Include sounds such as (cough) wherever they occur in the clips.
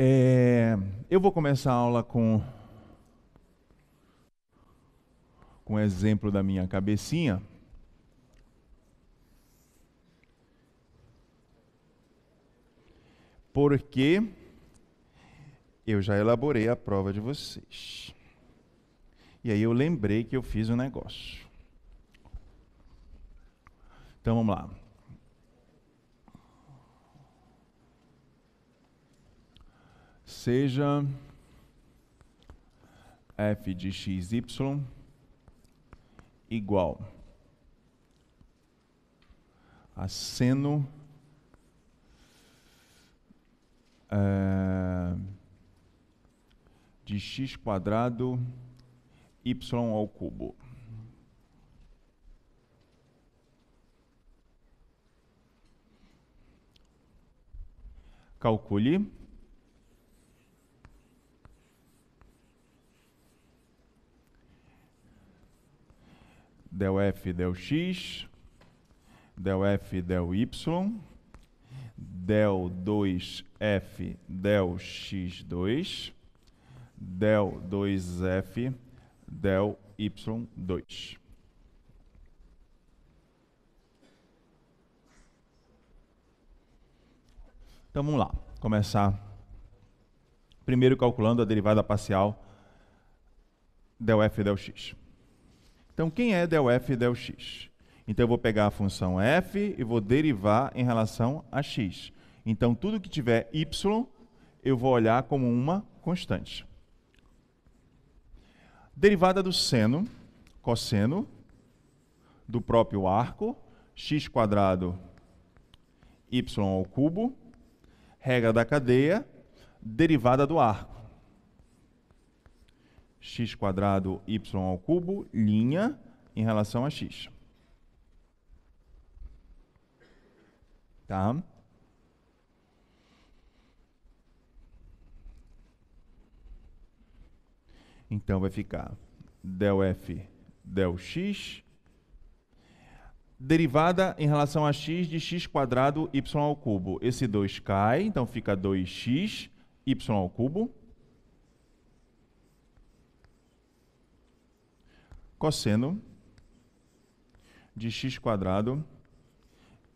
É, eu vou começar a aula com, com um exemplo da minha cabecinha. Porque eu já elaborei a prova de vocês. E aí eu lembrei que eu fiz um negócio. Então vamos lá. seja f de xy igual a seno é, de x quadrado y ao cubo. Calcule del f del x, del f del y, del 2f del x2, del 2f del y2. Então vamos lá, começar primeiro calculando a derivada parcial del f del x. Então, quem é del f e del x? Então, eu vou pegar a função f e vou derivar em relação a x. Então, tudo que tiver y, eu vou olhar como uma constante. Derivada do seno, cosseno, do próprio arco, x quadrado, y ao cubo, regra da cadeia, derivada do arco x quadrado y ao cubo, linha, em relação a x. Tá? Então vai ficar del f del x derivada em relação a x de x quadrado y ao cubo. Esse 2 cai, então fica 2x y ao cubo cosseno de x quadrado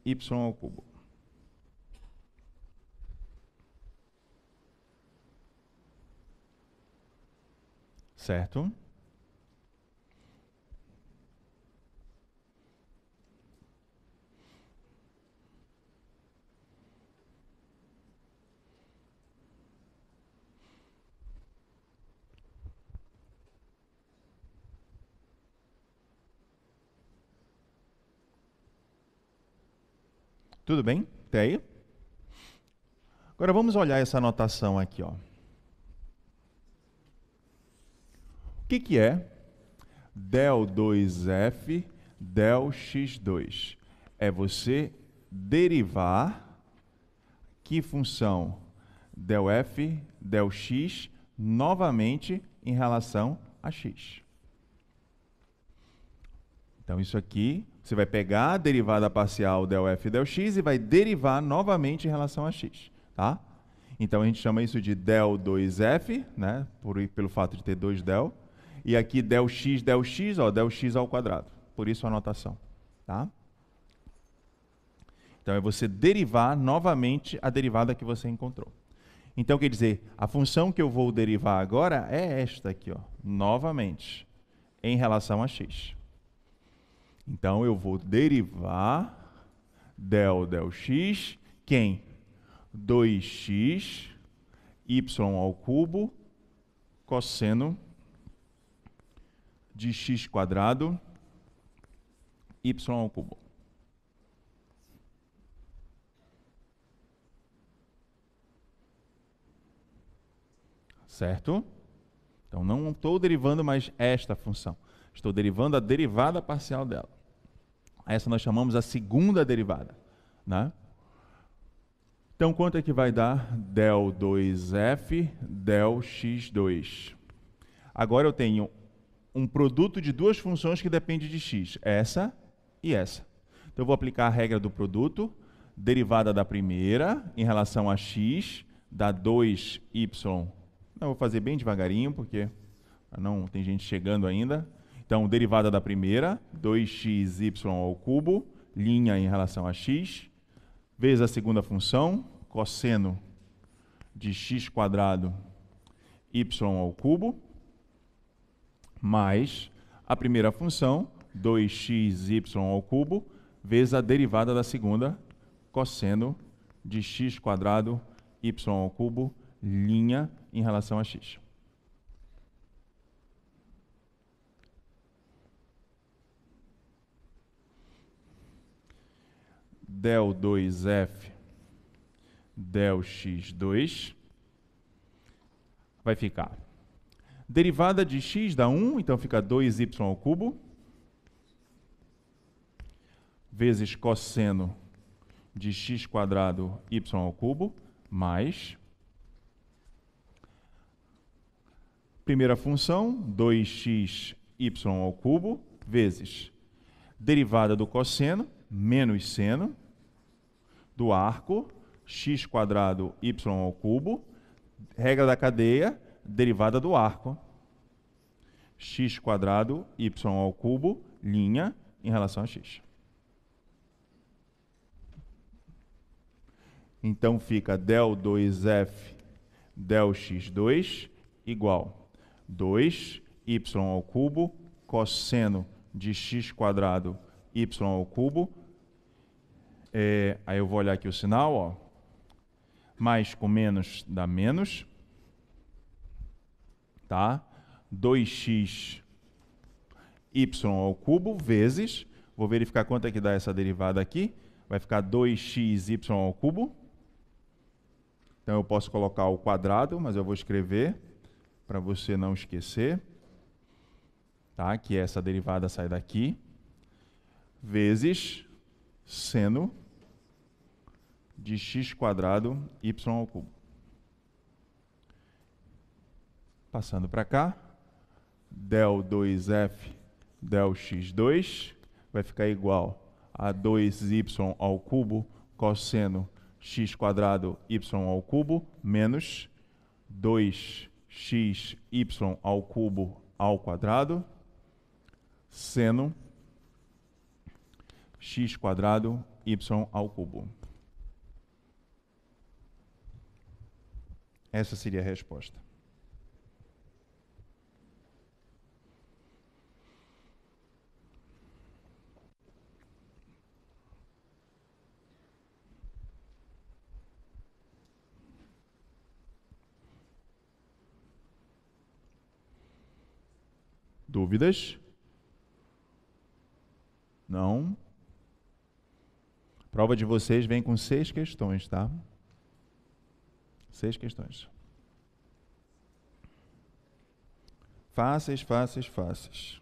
y ao cubo. Certo? Tudo bem? Até aí? Agora vamos olhar essa anotação aqui. Ó. O que, que é del2f del x2? É você derivar que função del f x novamente em relação a x. Então isso aqui você vai pegar a derivada parcial del f del x e vai derivar novamente em relação a x, tá? Então a gente chama isso de del 2f, né? Por, pelo fato de ter 2 del. E aqui del x, del x, ó, del x ao quadrado. Por isso a notação, tá? Então é você derivar novamente a derivada que você encontrou. Então quer dizer, a função que eu vou derivar agora é esta aqui, ó, novamente, em relação a x. Então eu vou derivar del del x, quem? 2x y ao cubo cosseno de x quadrado y ao cubo. Certo? Então não estou derivando mais esta função. Estou derivando a derivada parcial dela. Essa nós chamamos a segunda derivada. Né? Então, quanto é que vai dar del 2f del x2? Agora eu tenho um produto de duas funções que depende de x, essa e essa. Então, eu vou aplicar a regra do produto, derivada da primeira em relação a x, dá 2y. vou fazer bem devagarinho, porque não tem gente chegando ainda. Então, derivada da primeira, 2xy ao cubo, linha em relação a x, vezes a segunda função, cosseno de x quadrado y ao cubo, mais a primeira função, 2xy ao cubo, vezes a derivada da segunda, cosseno de x quadrado y ao cubo, linha em relação a x. del2f delx2 vai ficar derivada de x dá 1, então fica 2y ao cubo vezes cosseno de x quadrado y ao cubo mais primeira função 2x y ao cubo vezes derivada do cosseno menos seno do arco, x quadrado y ao cubo, regra da cadeia, derivada do arco, x quadrado y ao cubo, linha em relação a x. Então fica del 2f del x2 igual 2y ao cubo cosseno de x quadrado y ao cubo é, aí eu vou olhar aqui o sinal, ó. Mais com menos dá menos. Tá? 2x y ao cubo vezes, vou verificar quanto é que dá essa derivada aqui, vai ficar 2xy ao cubo. Então eu posso colocar o quadrado, mas eu vou escrever para você não esquecer, tá? Que essa derivada sai daqui vezes seno de x quadrado y ao cubo. Passando para cá, del 2f del x2 vai ficar igual a 2y ao cubo cosseno x quadrado y ao cubo menos 2xy ao cubo ao quadrado seno x quadrado y ao cubo. Essa seria a resposta. Dúvidas? Não? Prova de vocês vem com seis questões, tá? Seis questões. Fáceis, fáceis, fáceis.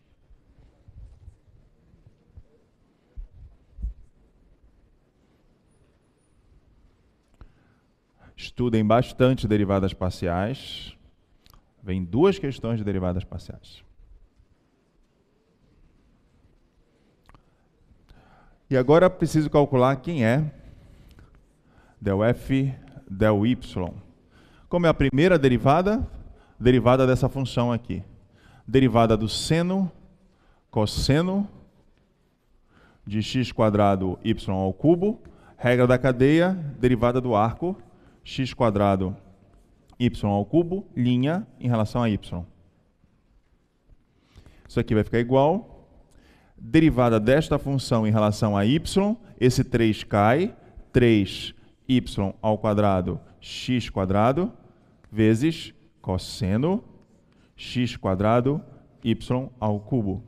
Estudem bastante derivadas parciais. Vem duas questões de derivadas parciais. E agora preciso calcular quem é del f del y. Como é a primeira derivada? Derivada dessa função aqui. Derivada do seno, cosseno de x quadrado y ao cubo, regra da cadeia, derivada do arco, x quadrado y ao cubo, linha em relação a y. Isso aqui vai ficar igual. Derivada desta função em relação a y, esse 3 cai, 3 y ao quadrado x quadrado vezes cosseno x quadrado y ao cubo.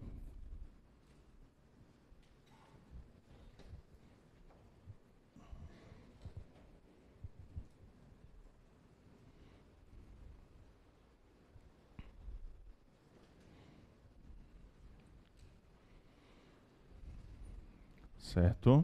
Certo?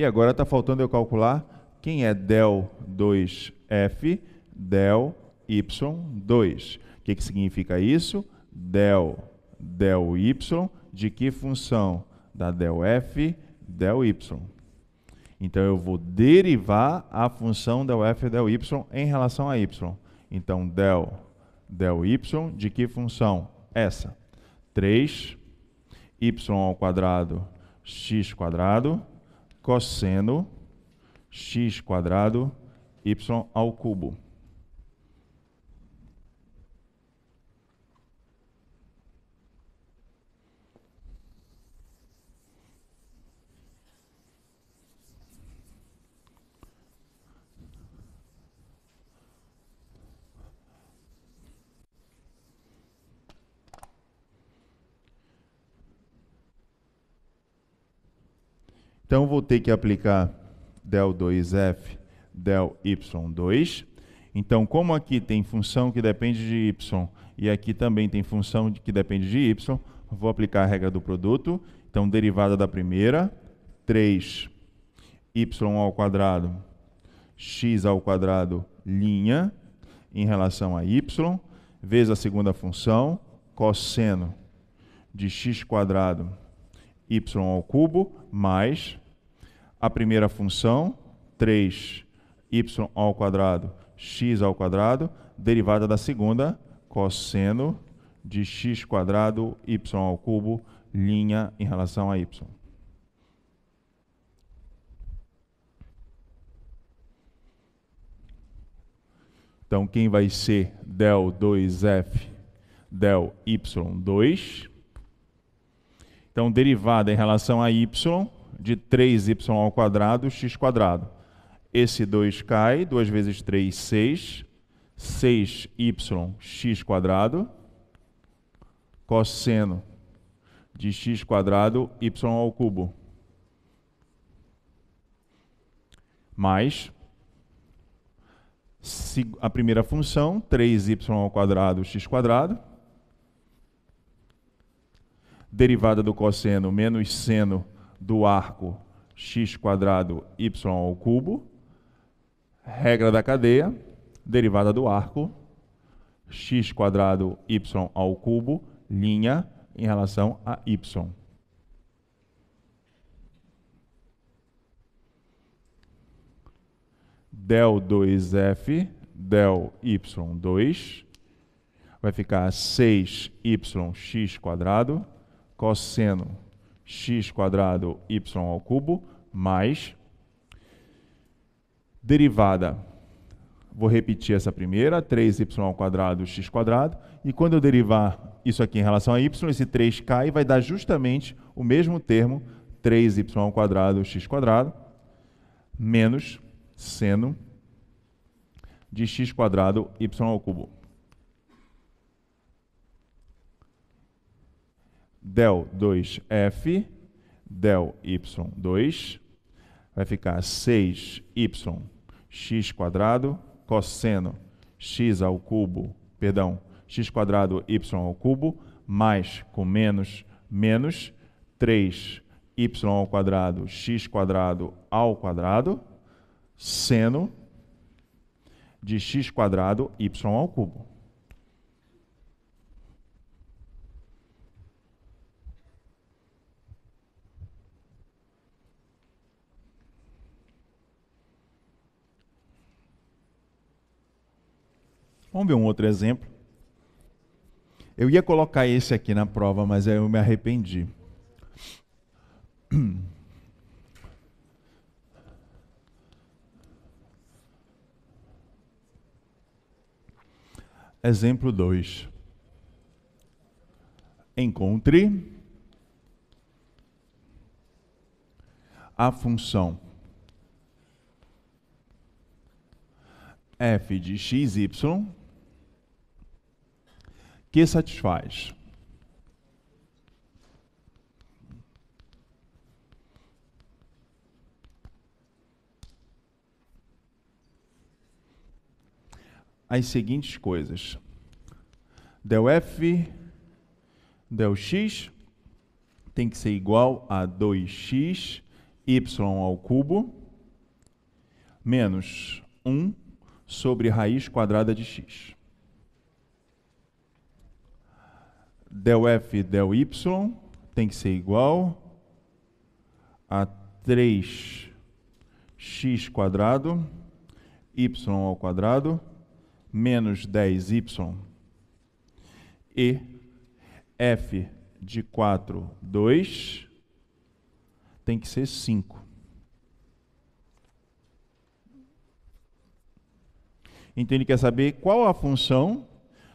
E agora está faltando eu calcular quem é del2f, del y2. O que, que significa isso? Del, del y, de que função? Da del f, del y. Então eu vou derivar a função del f del y em relação a y. Então del del y de que função? Essa. 3 y ao quadrado x quadrado cosseno x quadrado y ao cubo. Então, vou ter que aplicar del2f, del y2. Então, como aqui tem função que depende de y e aqui também tem função que depende de y, vou aplicar a regra do produto. Então, derivada da primeira, 3y ao quadrado, x ao quadrado, linha, em relação a y, vezes a segunda função, cosseno de x quadrado, y ao cubo, mais a primeira função, 3y ao quadrado x ao quadrado, derivada da segunda, cosseno de x quadrado y ao cubo, linha em relação a y. Então, quem vai ser del 2f del y2? Então, derivada em relação a y de 3y ao quadrado, x quadrado. Esse 2 cai, 2 vezes 3, 6. 6y, x quadrado. Cosseno de x quadrado, y ao cubo. Mais a primeira função, 3y ao quadrado, x quadrado. Derivada do cosseno menos seno do arco x quadrado y ao cubo, regra da cadeia, derivada do arco, x quadrado y ao cubo, linha em relação a y. Del 2f, del y2, vai ficar 6yx cosseno x quadrado y ao cubo mais derivada. Vou repetir essa primeira, 3y ao quadrado x quadrado, e quando eu derivar isso aqui em relação a y, esse 3 cai vai dar justamente o mesmo termo 3y ao quadrado x quadrado menos seno de x quadrado y ao cubo. del 2f, del y2, vai ficar 6y x quadrado cosseno x ao cubo, perdão, x quadrado y ao cubo, mais com menos, menos 3 y ao quadrado x quadrado ao quadrado, seno de x quadrado y ao cubo. Vamos ver um outro exemplo. Eu ia colocar esse aqui na prova, mas aí eu me arrependi. (clears throat) Exemplo 2. Encontre a função f de x, y que satisfaz. As seguintes coisas: del f del x tem que ser igual a 2x y ao cubo menos 1 sobre raiz quadrada de x. del F del Y tem que ser igual a 3x quadrado y ao quadrado menos 10y e f de 4, 2 tem que ser 5. Então ele quer saber qual a função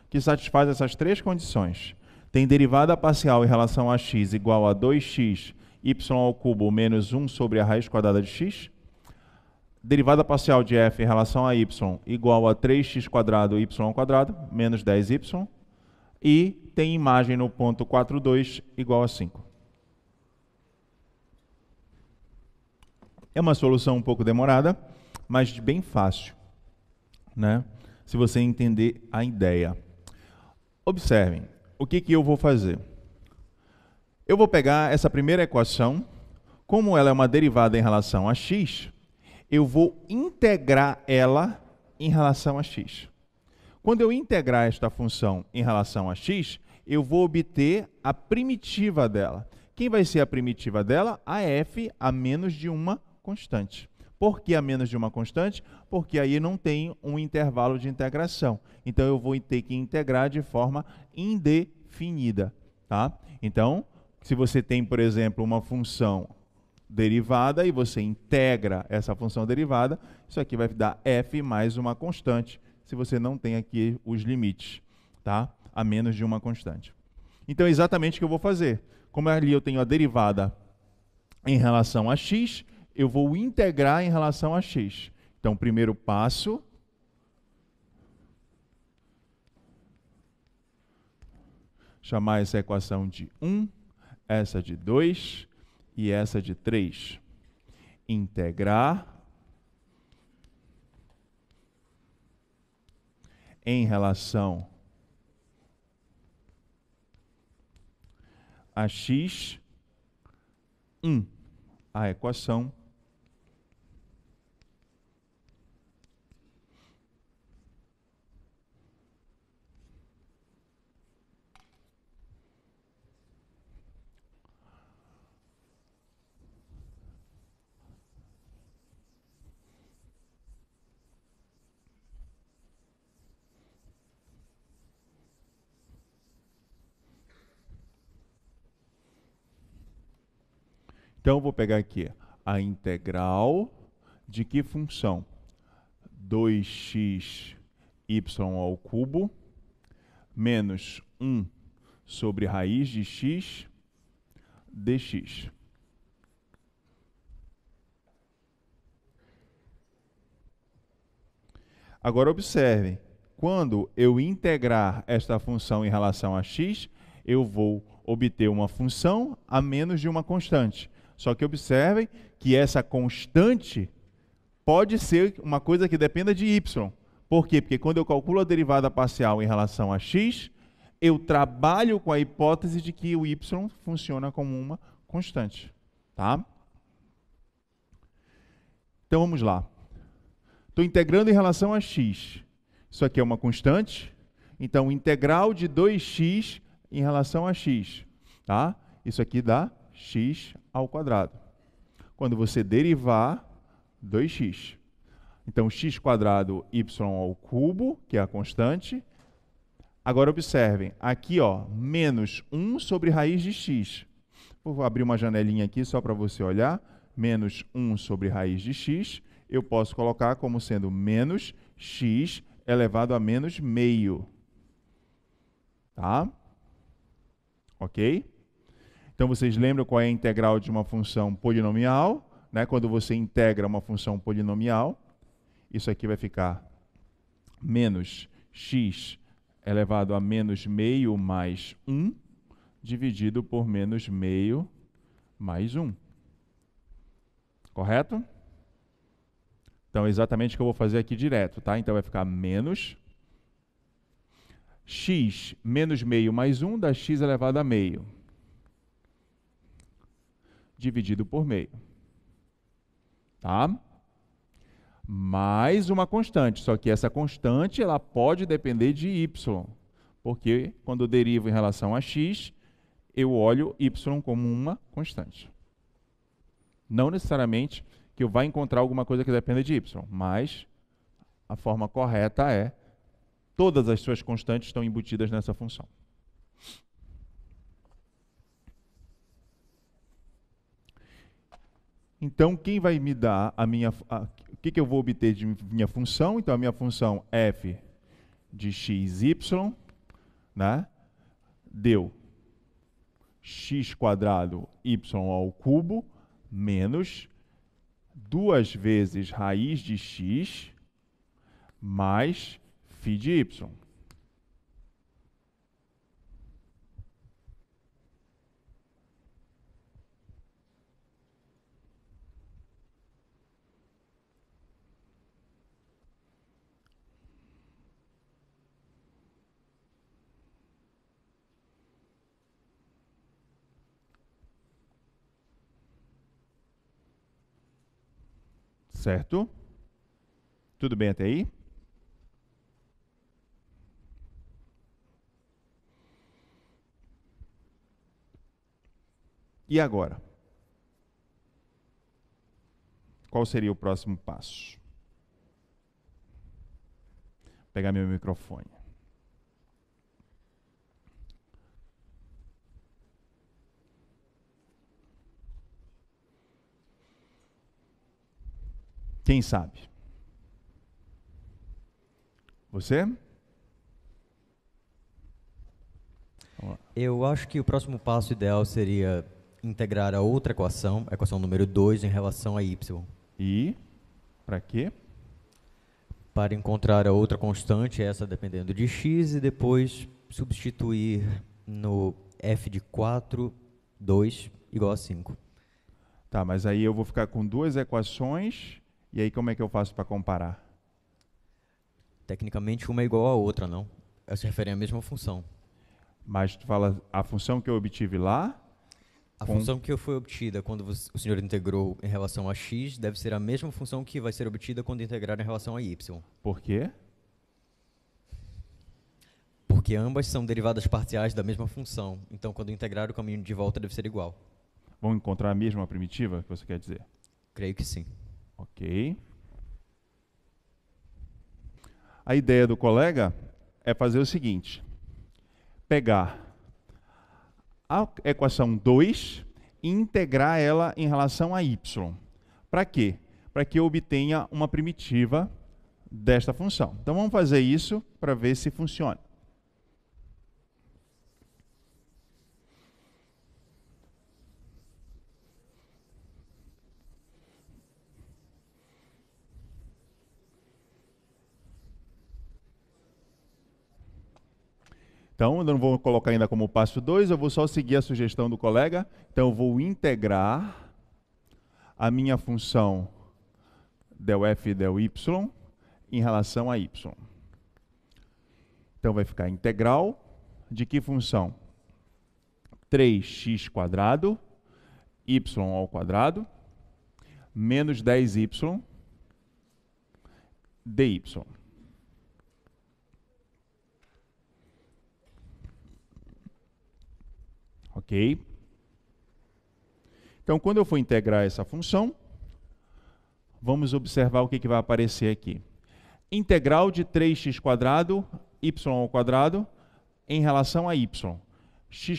que satisfaz essas três condições tem derivada parcial em relação a x igual a 2x, y ao cubo menos 1 sobre a raiz quadrada de x. Derivada parcial de f em relação a y igual a 3x quadrado y ao quadrado, menos 10y. E tem imagem no ponto 4, 2 igual a 5. É uma solução um pouco demorada, mas bem fácil, né? se você entender a ideia. Observem, o que, que eu vou fazer? Eu vou pegar essa primeira equação, como ela é uma derivada em relação a x, eu vou integrar ela em relação a x. Quando eu integrar esta função em relação a x, eu vou obter a primitiva dela. Quem vai ser a primitiva dela? A f a menos de uma constante. Por que a menos de uma constante? Porque aí não tem um intervalo de integração. Então eu vou ter que integrar de forma indefinida. Tá? Então, se você tem, por exemplo, uma função derivada e você integra essa função derivada, isso aqui vai dar f mais uma constante, se você não tem aqui os limites, tá? a menos de uma constante. Então, é exatamente o que eu vou fazer. Como ali eu tenho a derivada em relação a x, eu vou integrar em relação a x. Então, primeiro passo. Chamar essa equação de 1, essa de 2 e essa de 3. Integrar em relação a x, 1, a equação Então, vou pegar aqui a integral de que função? 2x y ao cubo menos 1 sobre raiz de x dx. Agora observem, quando eu integrar esta função em relação a x, eu vou obter uma função a menos de uma constante. Só que observem que essa constante pode ser uma coisa que dependa de y. Por quê? Porque quando eu calculo a derivada parcial em relação a x, eu trabalho com a hipótese de que o y funciona como uma constante. Tá? Então vamos lá. Estou integrando em relação a x. Isso aqui é uma constante. Então, integral de 2x em relação a x. Tá? Isso aqui dá x ao quadrado. Quando você derivar, 2x. Então, x quadrado, y ao cubo, que é a constante. Agora, observem, aqui, ó, menos 1 sobre raiz de x. Vou abrir uma janelinha aqui só para você olhar. Menos 1 sobre raiz de x, eu posso colocar como sendo menos x elevado a menos meio. Tá? Ok? Então vocês lembram qual é a integral de uma função polinomial? Né? Quando você integra uma função polinomial, isso aqui vai ficar menos x elevado a menos meio mais 1, dividido por menos meio mais 1. Correto? Então, é exatamente o que eu vou fazer aqui direto, tá? Então, vai ficar menos x menos meio mais 1 dá x elevado a meio dividido por meio. Tá? Mais uma constante, só que essa constante ela pode depender de y, porque quando eu derivo em relação a x, eu olho y como uma constante. Não necessariamente que eu vá encontrar alguma coisa que dependa de y, mas a forma correta é todas as suas constantes estão embutidas nessa função. Então, quem vai me dar a minha. o que, que eu vou obter de minha função? Então, a minha função f de xy, né? Deu x quadrado y ao cubo menos duas vezes raiz de x mais phi de y. Certo? Tudo bem até aí? E agora? Qual seria o próximo passo? Vou pegar meu microfone. Quem sabe? Você? Eu acho que o próximo passo ideal seria integrar a outra equação, a equação número 2, em relação a y. E? Para quê? Para encontrar a outra constante, essa dependendo de x, e depois substituir no f de 4, 2, igual a 5. Tá, mas aí eu vou ficar com duas equações e aí como é que eu faço para comparar? Tecnicamente uma é igual à outra, não? Elas se referem à mesma função. Mas tu fala a função que eu obtive lá? A com... função que foi obtida quando o senhor integrou em relação a x deve ser a mesma função que vai ser obtida quando integrar em relação a y. Por quê? Porque ambas são derivadas parciais da mesma função. Então, quando integrar, o caminho de volta deve ser igual. Vão encontrar a mesma primitiva, que você quer dizer? Creio que sim. Ok. A ideia do colega é fazer o seguinte: pegar a equação 2 e integrar ela em relação a y. Para quê? Para que eu obtenha uma primitiva desta função. Então vamos fazer isso para ver se funciona. Então, eu não vou colocar ainda como passo 2, eu vou só seguir a sugestão do colega. Então, eu vou integrar a minha função del f del y em relação a y. Então, vai ficar integral de que função? 3x quadrado, y ao quadrado, menos 10y, dy. Ok? Então, quando eu for integrar essa função, vamos observar o que, que vai aparecer aqui. Integral de 3 ao quadrado em relação a y.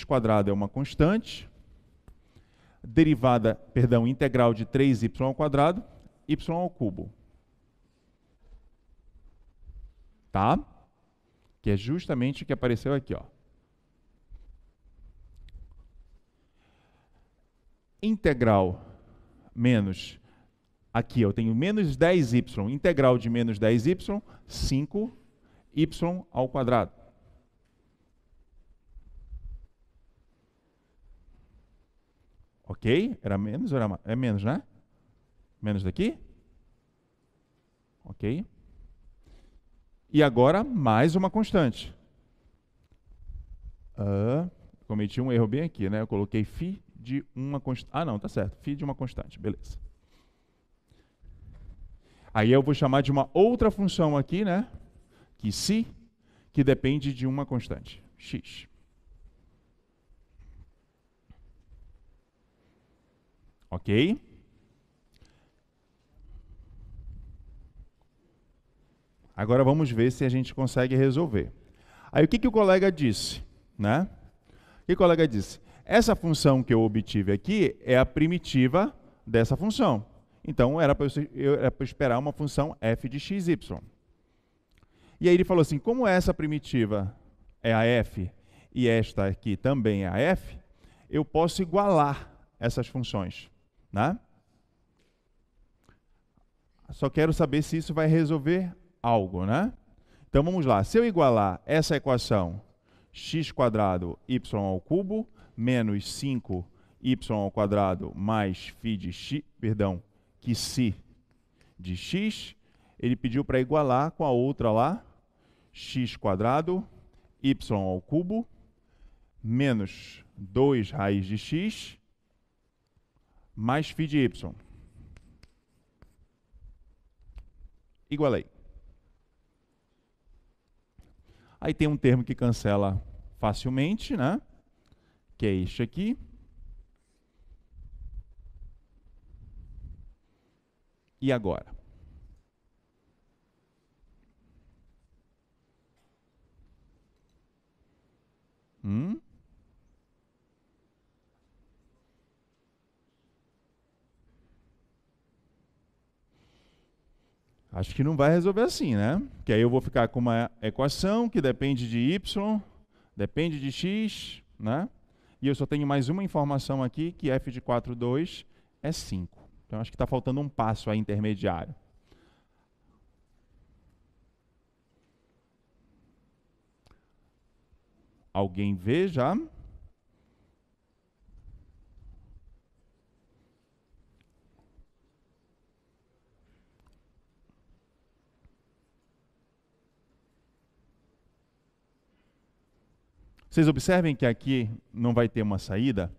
quadrado é uma constante, derivada, perdão, integral de 3 ao cubo, Tá? Que é justamente o que apareceu aqui, ó. integral menos, aqui eu tenho menos 10y, integral de menos 10y, 5y ao quadrado. Ok? Era menos ou era mais? É menos, né? Menos daqui? Ok? E agora, mais uma constante. Uh, cometi um erro bem aqui, né? Eu coloquei φ de uma constante. Ah, não, tá certo. Φ de uma constante, beleza. Aí eu vou chamar de uma outra função aqui, né? Que se, que depende de uma constante, x. Ok? Agora vamos ver se a gente consegue resolver. Aí o que, que o colega disse, né? O que o colega disse? Essa função que eu obtive aqui é a primitiva dessa função. Então, era para eu, eu, esperar uma função f de x, y. E aí ele falou assim, como essa primitiva é a f e esta aqui também é a f, eu posso igualar essas funções. Né? Só quero saber se isso vai resolver algo. Né? Então, vamos lá. Se eu igualar essa equação x quadrado y ao cubo menos 5y ao quadrado mais φ de x, perdão, que se de x, ele pediu para igualar com a outra lá, x quadrado, y ao cubo, menos 2 raiz de x, mais φ de y. Igualei. Aí tem um termo que cancela facilmente, né? que é este aqui. E agora? Hum? Acho que não vai resolver assim, né? Que aí eu vou ficar com uma equação que depende de y, depende de x, né? E eu só tenho mais uma informação aqui, que f de 4,2 é 5. Então, acho que está faltando um passo aí intermediário. Alguém vê já? Vocês observem que aqui não vai ter uma saída,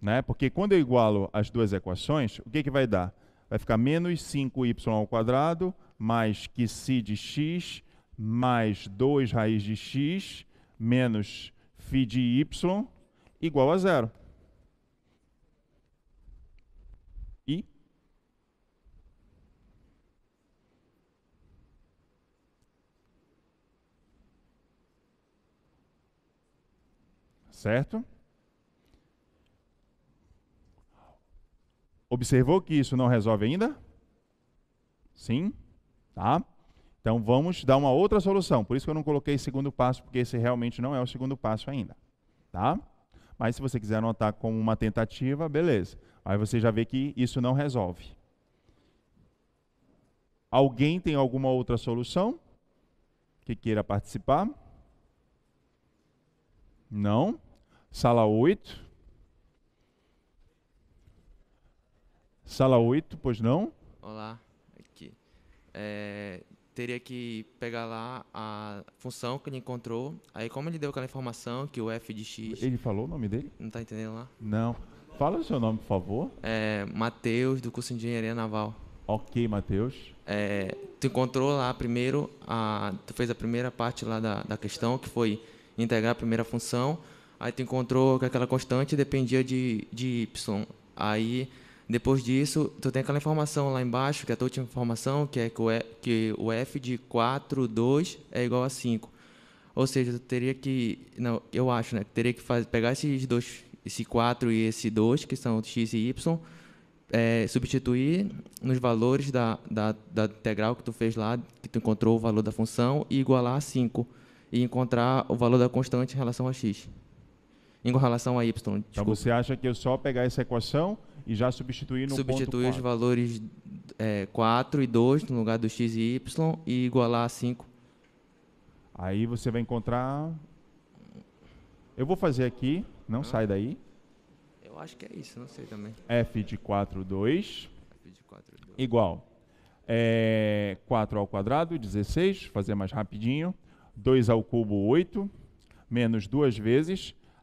né? porque quando eu igualo as duas equações, o que, que vai dar? Vai ficar menos 5y ao quadrado mais que de x mais 2 raiz de x menos φ de y igual a zero. Certo? Observou que isso não resolve ainda? Sim? Tá? Então vamos dar uma outra solução. Por isso que eu não coloquei segundo passo, porque esse realmente não é o segundo passo ainda. Tá? Mas se você quiser anotar como uma tentativa, beleza. Aí você já vê que isso não resolve. Alguém tem alguma outra solução que queira participar? Não? Sala 8. Sala 8, pois não? Olá, aqui. É, teria que pegar lá a função que ele encontrou. Aí, como ele deu aquela informação que o f de x. Ele falou o nome dele? Não está entendendo lá? Não. Fala o seu nome, por favor. É Matheus, do curso de Engenharia Naval. Ok, Matheus. É, tu encontrou lá primeiro, a, tu fez a primeira parte lá da, da questão, que foi integrar a primeira função. Aí tu encontrou que aquela constante dependia de, de Y. Aí, depois disso, tu tem aquela informação lá embaixo, que é a tua última informação, que é que o, e, que o F de 4, 2 é igual a 5. Ou seja, tu teria que. Não, eu acho, né? Teria que fazer, pegar esses dois, esse 4 e esse 2, que são x e y, é, substituir nos valores da, da, da integral que tu fez lá, que tu encontrou o valor da função, e igualar a 5. E encontrar o valor da constante em relação a x em relação a Y. Então, desculpa. Então você acha que eu só pegar essa equação e já substituir no substituir ponto os valores é, 4 e 2 no lugar do x e y e igualar a 5. Aí você vai encontrar. Eu vou fazer aqui, não ah. sai daí. Eu acho que é isso, não sei também. f de 4, 2. F de 4, 2. Igual. É, 4 ao quadrado, 16, fazer mais rapidinho. 2 ao cubo, 8, menos duas vezes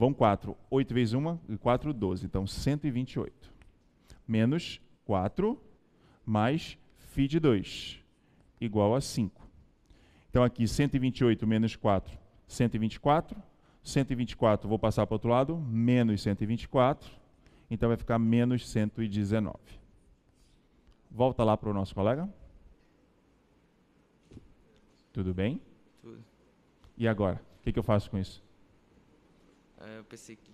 Vão 4, 8 vezes 1, 4, 12. Então, 128. Menos 4, mais φ de 2, igual a 5. Então, aqui, 128 menos 4, 124. 124, vou passar para o outro lado, menos 124. Então, vai ficar menos 119. Volta lá para o nosso colega. Tudo bem? Tudo. E agora? O que, que eu faço com isso? Ah, eu pensei que.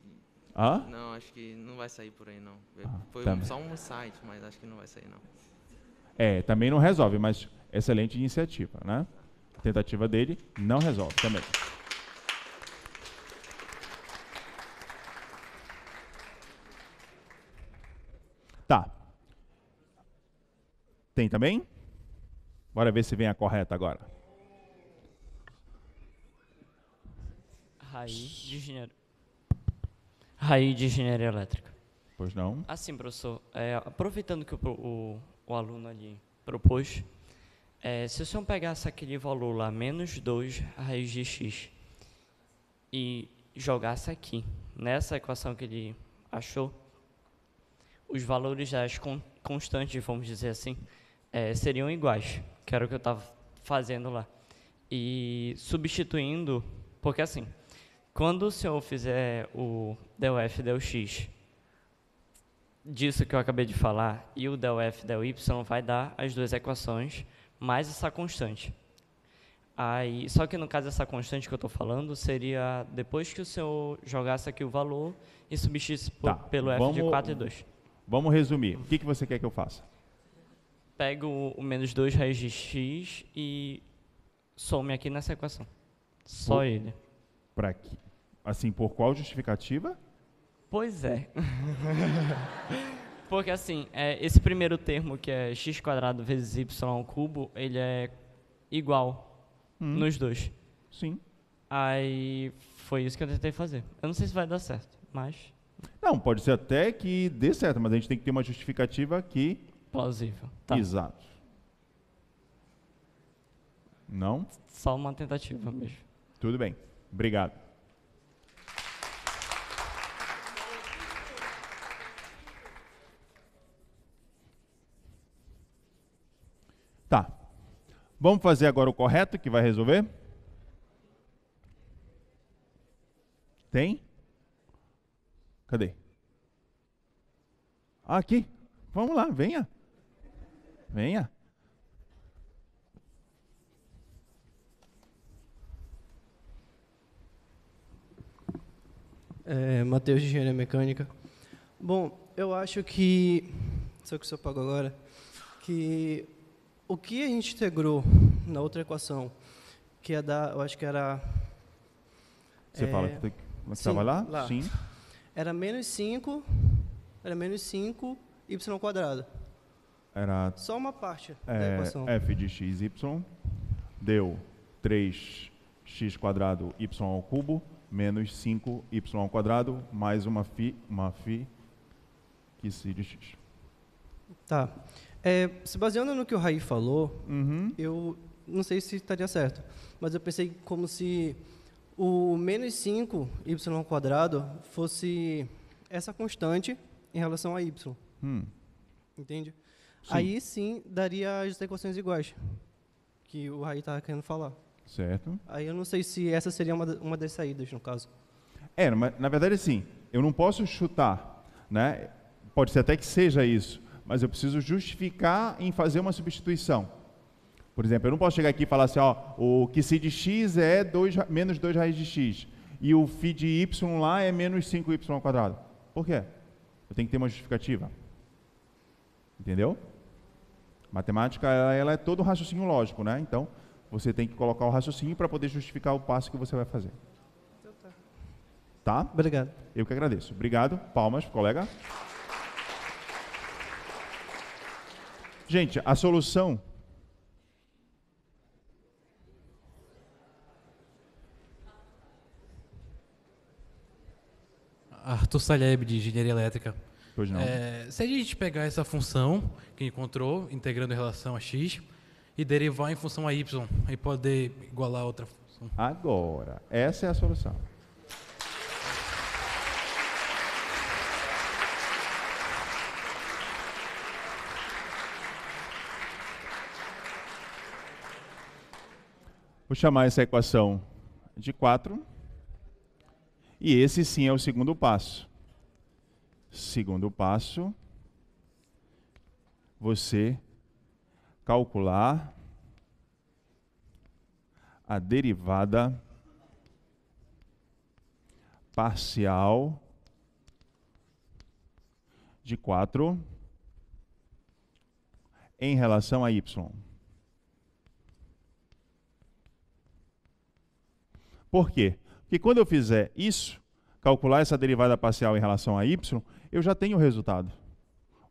Não, acho que não vai sair por aí, não. Ah, Foi tá um, só um site, mas acho que não vai sair, não. É, também não resolve, mas excelente iniciativa, né? A tentativa dele não resolve também. Tá. Tem também? Bora ver se vem a correta agora. Raiz de gênero. Raí de Engenharia Elétrica. Pois não? Assim, professor, é, aproveitando que o, o, o, aluno ali propôs, é, se o senhor pegasse aquele valor lá, menos 2 raiz de x, e jogasse aqui, nessa equação que ele achou, os valores das con constantes, vamos dizer assim, é, seriam iguais, que era o que eu estava fazendo lá. E substituindo, porque assim, quando o senhor fizer o, del f del x disso que eu acabei de falar, e o del f del y vai dar as duas equações mais essa constante. Aí, só que no caso essa constante que eu estou falando seria depois que o senhor jogasse aqui o valor e substituísse tá. pelo f vamos, de 4 e 2. Vamos resumir. O que, que você quer que eu faça? Pego o menos 2 raiz de x e some aqui nessa equação. Só o, ele. Para Assim, por qual justificativa? Pois é. (laughs) Porque assim, é, esse primeiro termo que é x quadrado vezes y ao cubo, ele é igual hum. nos dois. Sim. Aí foi isso que eu tentei fazer. Eu não sei se vai dar certo, mas. Não, pode ser até que dê certo, mas a gente tem que ter uma justificativa aqui Plausível. Tá. Exato. Não? Só uma tentativa mesmo. Tudo bem. Obrigado. Tá. Vamos fazer agora o correto que vai resolver? Tem? Cadê? Ah, aqui. Vamos lá, venha. Venha. É, Matheus de Engenharia Mecânica. Bom, eu acho que. Só que o senhor pagou agora. Que o que a gente integrou na outra equação, que é da, eu acho que era... Você é, fala que estava lá? lá? Sim. Era menos 5, era menos 5, y ao quadrado. Era... Só uma parte é, da equação. f de x, y deu 3x quadrado, y ao cubo, menos 5y ao quadrado, mais uma φ, uma fi que se de x. Tá. É, se baseando no que o Raí falou, uhum. eu não sei se estaria certo, mas eu pensei como se o menos 5 y ao quadrado fosse essa constante em relação a y. Hum. Entende? Sim. Aí sim daria as equações iguais que o Raí estava querendo falar. Certo. Aí eu não sei se essa seria uma, uma das saídas, no caso. É, mas na verdade, sim. Eu não posso chutar, né? Pode ser até que seja isso mas eu preciso justificar em fazer uma substituição. Por exemplo, eu não posso chegar aqui e falar assim, ó, o que se de x é dois menos 2 raiz de x, e o phi de y lá é menos 5y ao quadrado. Por quê? Eu tenho que ter uma justificativa. Entendeu? Matemática, ela é todo raciocínio lógico, né? Então, você tem que colocar o raciocínio para poder justificar o passo que você vai fazer. Então tá. tá? Obrigado. Eu que agradeço. Obrigado. Palmas, colega. Gente, a solução. Arthur Saleb, de Engenharia Elétrica. Pois não. É, se a gente pegar essa função que encontrou, integrando em relação a x, e derivar em função a y, e poder igualar a outra função. Agora, essa é a solução. Vou chamar essa equação de 4. E esse sim é o segundo passo. Segundo passo, você calcular a derivada parcial de 4 em relação a y. Por quê? Porque quando eu fizer isso, calcular essa derivada parcial em relação a y, eu já tenho o resultado.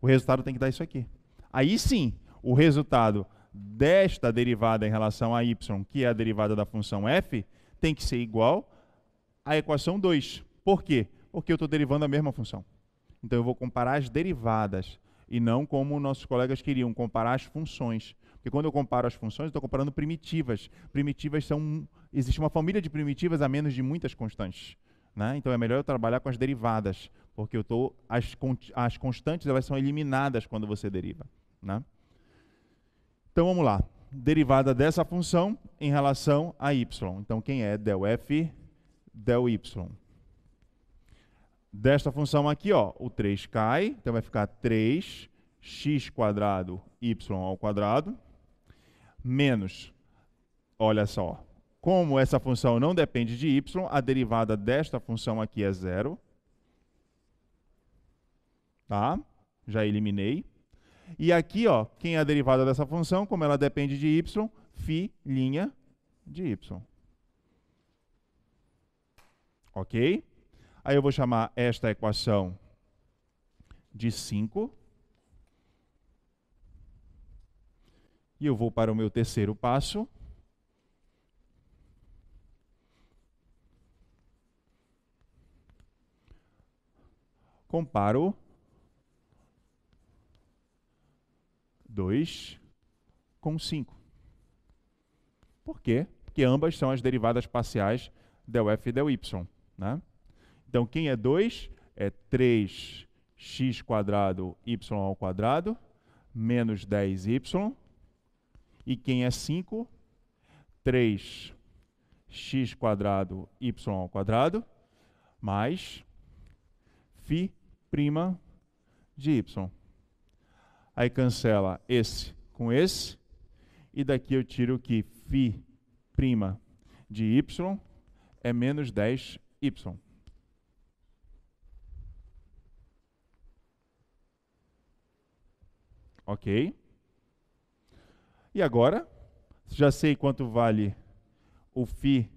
O resultado tem que dar isso aqui. Aí sim, o resultado desta derivada em relação a y, que é a derivada da função f, tem que ser igual à equação 2. Por quê? Porque eu estou derivando a mesma função. Então eu vou comparar as derivadas e não como nossos colegas queriam, comparar as funções. Porque quando eu comparo as funções, estou comparando primitivas. Primitivas são existe uma família de primitivas a menos de muitas constantes. Né? Então é melhor eu trabalhar com as derivadas, porque eu tô, as, as constantes elas são eliminadas quando você deriva. Né? Então vamos lá. Derivada dessa função em relação a y. Então quem é del f del y? Desta função aqui, ó, o 3 cai, então vai ficar 3 x quadrado y ao quadrado menos, olha só, como essa função não depende de y, a derivada desta função aqui é zero. Tá? Já eliminei. E aqui, ó, quem é a derivada dessa função? Como ela depende de y, linha de y. Ok? Aí eu vou chamar esta equação de 5. E eu vou para o meu terceiro passo. comparo 2 com 5. Por quê? Porque ambas são as derivadas parciais del f e del y. Né? Então, quem é 2 é 3x quadrado y ao quadrado menos 10y. E quem é 5? 3x quadrado y ao quadrado mais φ prima de y. Aí cancela esse com esse, e daqui eu tiro que φ' de y é menos 10y. Ok? E agora, já sei quanto vale o φ',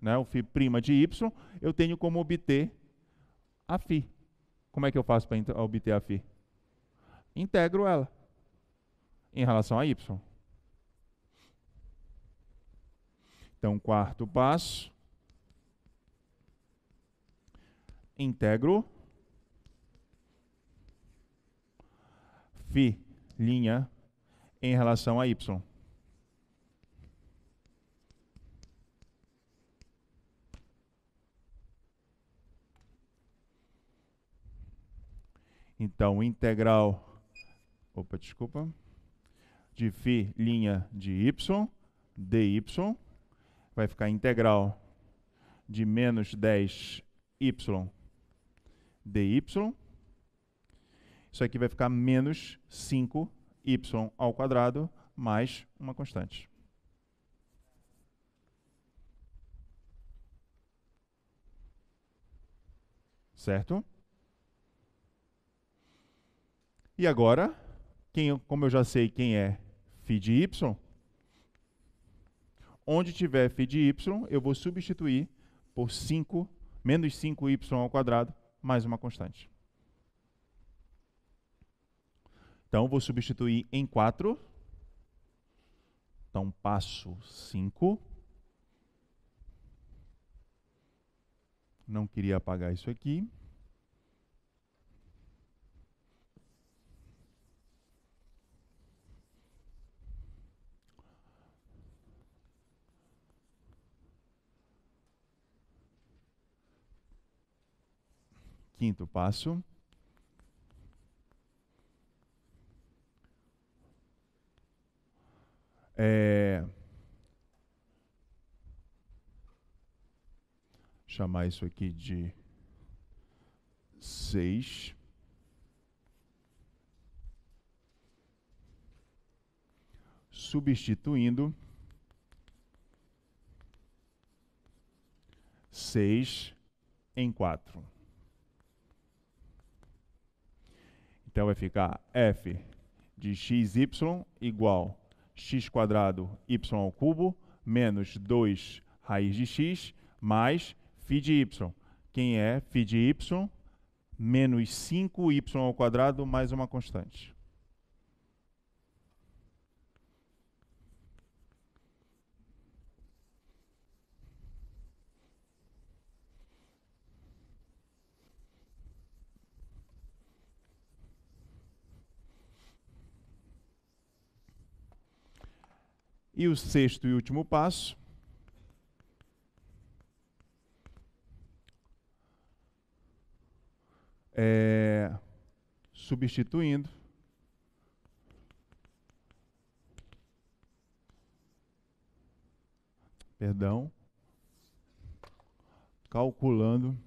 né, o φ' de y, eu tenho como obter a φ'. Como é que eu faço para obter a φ? Integro ela em relação a y. Então, quarto passo. Integro φ' em relação a y. Então, integral, opa, desculpa, de φ' de y, dy, vai ficar integral de menos 10y dy. Isso aqui vai ficar menos 5y ao quadrado mais uma constante. Certo? E agora, quem, como eu já sei quem é phi de y, onde tiver phi de y, eu vou substituir por 5, menos 5y ao quadrado, mais uma constante. Então, vou substituir em 4. Então, passo 5. Não queria apagar isso aqui. Quinto passo. É, chamar isso aqui de seis. Substituindo seis em quatro. Então vai ficar f de xy igual x quadrado y ao cubo menos 2 raiz de x mais φ de y. Quem é φ de y? Menos 5y ao quadrado mais uma constante. E o sexto e último passo é substituindo perdão, calculando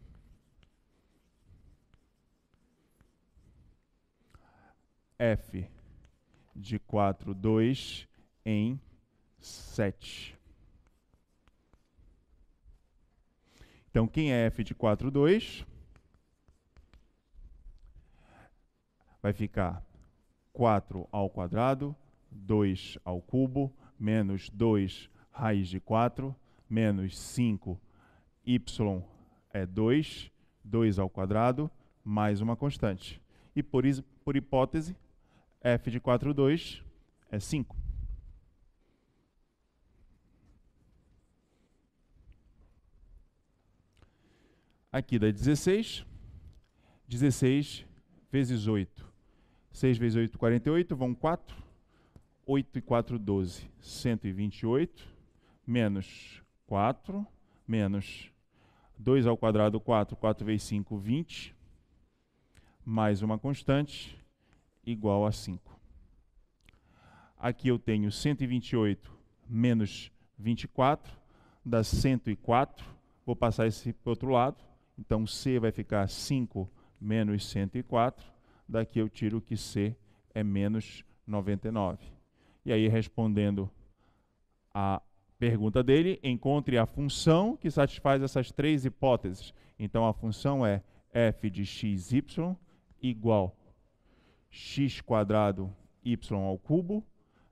F de quatro dois em 7. Então, quem é f de 4, 2? Vai ficar 4 ao quadrado, 2 ao cubo, menos 2 raiz de 4, menos 5, y é 2, 2 ao quadrado, mais uma constante. E por, por hipótese, f de 4, 2 é 5. Aqui dá 16. 16 vezes 8. 6 vezes 8, 48. Vão 4. 8 e 4, 12. 128. Menos 4. Menos 2 ao quadrado, 4. 4 vezes 5, 20. Mais uma constante igual a 5. Aqui eu tenho 128 menos 24, dá 104. Vou passar esse para o outro lado. Então C vai ficar 5 menos 104. Daqui eu tiro que C é menos 99. E aí, respondendo a pergunta dele, encontre a função que satisfaz essas três hipóteses. Então, a função é f de xy igual x quadrado y ao cubo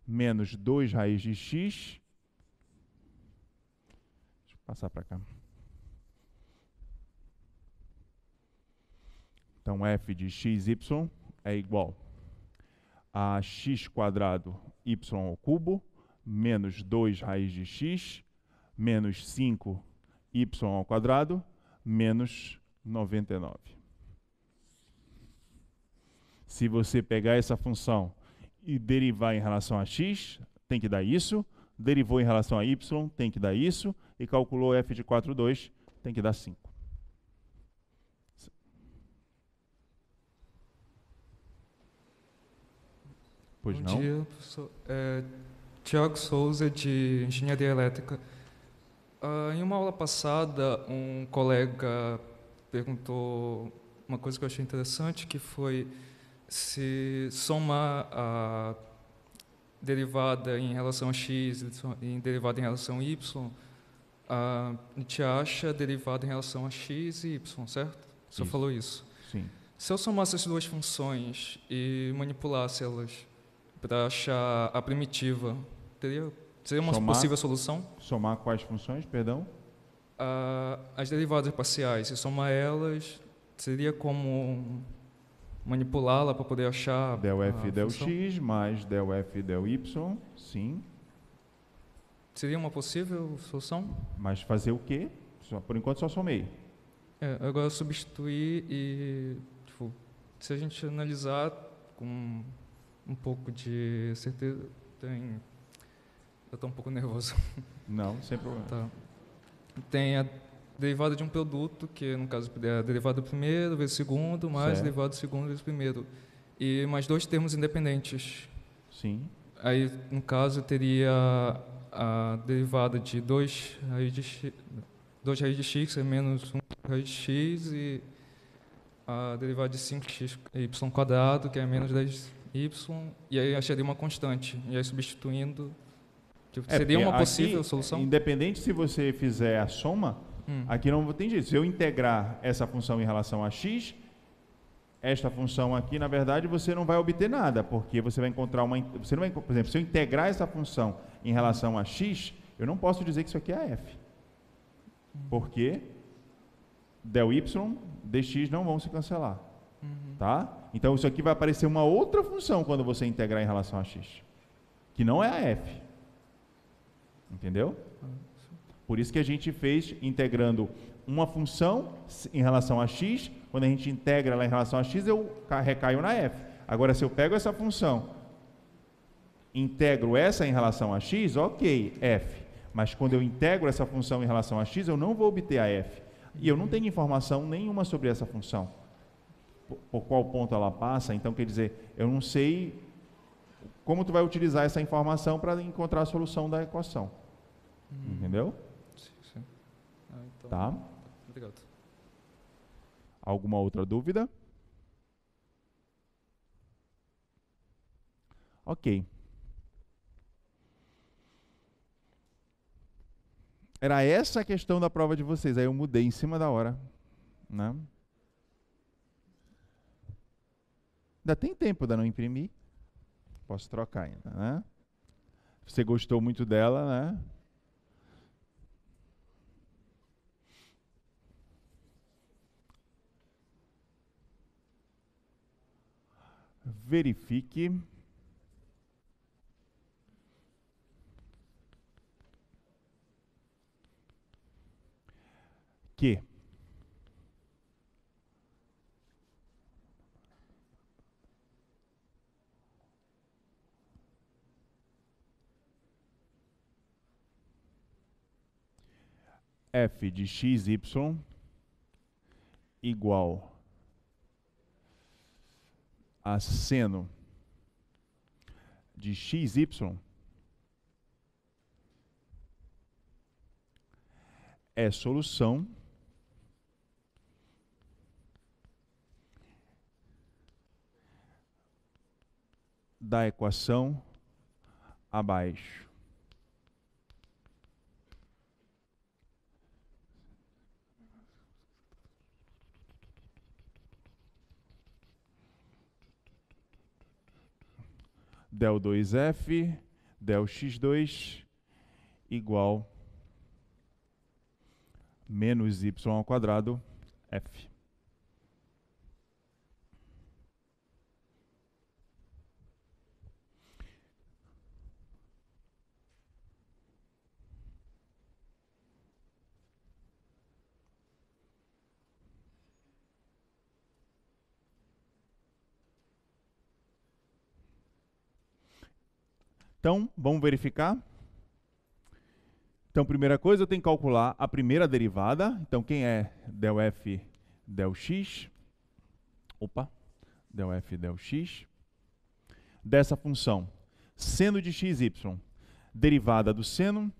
menos 2 raiz de x. Deixa eu passar para cá. Então, f de xy é igual a x quadrado y ao cubo, menos 2 raiz de x, menos 5 y ao quadrado, menos 99. Se você pegar essa função e derivar em relação a x, tem que dar isso. Derivou em relação a y, tem que dar isso. E calculou f de 4,2, tem que dar 5. Pois Bom não? dia, professor. É, Tiago Souza, de Engenharia Elétrica. Ah, em uma aula passada, um colega perguntou uma coisa que eu achei interessante, que foi se somar a derivada em relação a x e derivada em relação a y, a gente acha derivada em relação a x e y, certo? Você falou isso. Sim. Se eu somasse as duas funções e manipulasse elas, para achar a primitiva. Teria, seria uma somar, possível solução? Somar quais funções, perdão? Ah, as derivadas parciais, se somar elas, seria como manipulá-la para poder achar del f del função. x mais del f del y, sim. Seria uma possível solução? Mas fazer o quê? Só, por enquanto só somei. É, agora substituir e tipo, se a gente analisar com um pouco de certeza. Tem. Eu estou um pouco nervoso. (laughs) Não, sem problema. Tá. Tem a derivada de um produto, que no caso é a derivada do primeiro vezes segundo, mais certo. derivada do segundo vezes primeiro. E mais dois termos independentes. Sim. Aí, no caso, teria a derivada de 2 raiz de x, 2 raiz de x é menos 1 raiz de x e a derivada de 5x y quadrado, que é menos 10 y, e aí acharia uma constante. E aí substituindo, tipo, é, seria uma possível aqui, solução? Independente se você fizer a soma, hum. aqui não tem jeito. Se eu integrar essa função em relação a x, esta função aqui, na verdade, você não vai obter nada, porque você vai encontrar uma... Você não vai, por exemplo, se eu integrar essa função em relação a x, eu não posso dizer que isso aqui é a f. Mm. Porque del y, dx não vão se cancelar. Uhum. Tá? Então isso aqui vai aparecer uma outra função quando você integrar em relação a x, que não é a f. Entendeu? Por isso que a gente fez integrando uma função em relação a x, quando a gente integra ela em relação a x, eu recaio na f. Agora, se eu pego essa função, integro essa em relação a x, ok, f. Mas quando eu integro essa função em relação a x, eu não vou obter a f. E eu não tenho informação nenhuma sobre essa função por qual ponto ela passa. Então, quer dizer, eu não sei como tu vai utilizar essa informação para encontrar a solução da equação. Hum. Entendeu? Sim, sim. Ah, então... Tá? Obrigado. Alguma outra dúvida? Ok. Era essa a questão da prova de vocês. Aí eu mudei em cima da hora. Né? Ainda tem tempo, ainda não imprimir Posso trocar ainda, né? Você gostou muito dela, né? Verifique. Que f de xy igual a seno de xy é solução da equação abaixo. del2f, delx2 igual menos y ao quadrado f. Então, vamos verificar. Então, primeira coisa, eu tenho que calcular a primeira derivada. Então, quem é del f del x? Opa, del f del x. Dessa função, seno de xy, derivada do seno,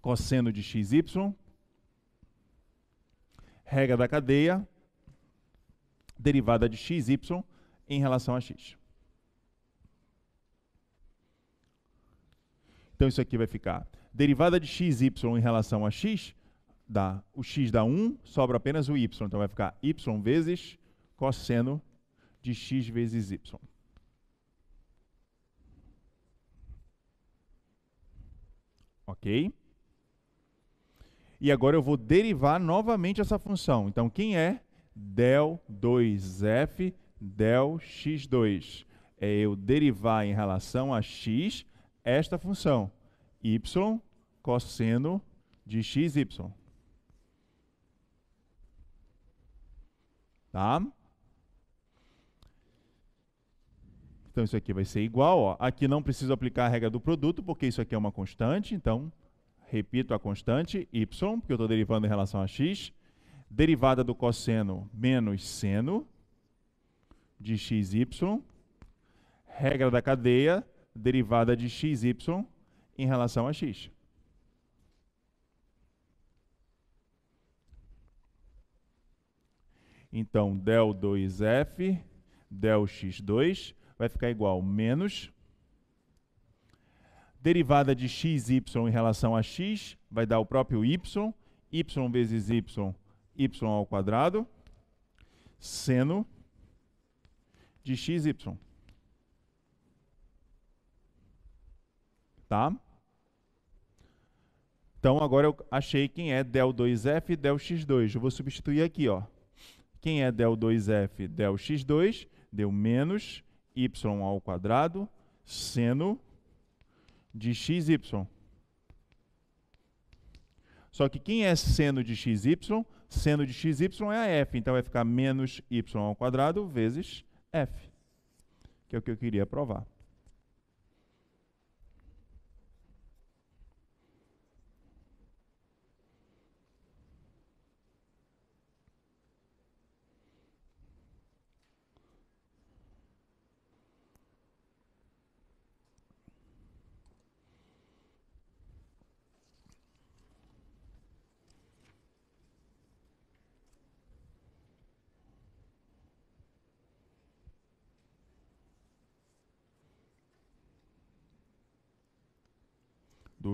cosseno de xy, regra da cadeia, derivada de xy em relação a x. Então isso aqui vai ficar derivada de x, y em relação a x, dá, o x dá 1, sobra apenas o y. Então vai ficar y vezes cosseno de x vezes y. Ok? E agora eu vou derivar novamente essa função. Então quem é? del 2f del x2. É eu derivar em relação a x esta função, y cosseno de xy. Tá? Então, isso aqui vai ser igual. Ó. Aqui não preciso aplicar a regra do produto, porque isso aqui é uma constante. Então, repito a constante y, porque eu estou derivando em relação a x. Derivada do cosseno menos seno de xy. Regra da cadeia derivada de xy em relação a x. Então, del 2f, del x2, vai ficar igual menos derivada de x, y em relação a x, vai dar o próprio y, y vezes y, y ao quadrado, seno de x, y. tá? Então agora eu achei quem é del2f, x 2 Eu vou substituir aqui, ó. Quem é del2f, x 2 Deu menos y ao quadrado seno de xy. Só que quem é seno de xy? Seno de xy é a f, então vai ficar menos y ao quadrado vezes f, que é o que eu queria provar.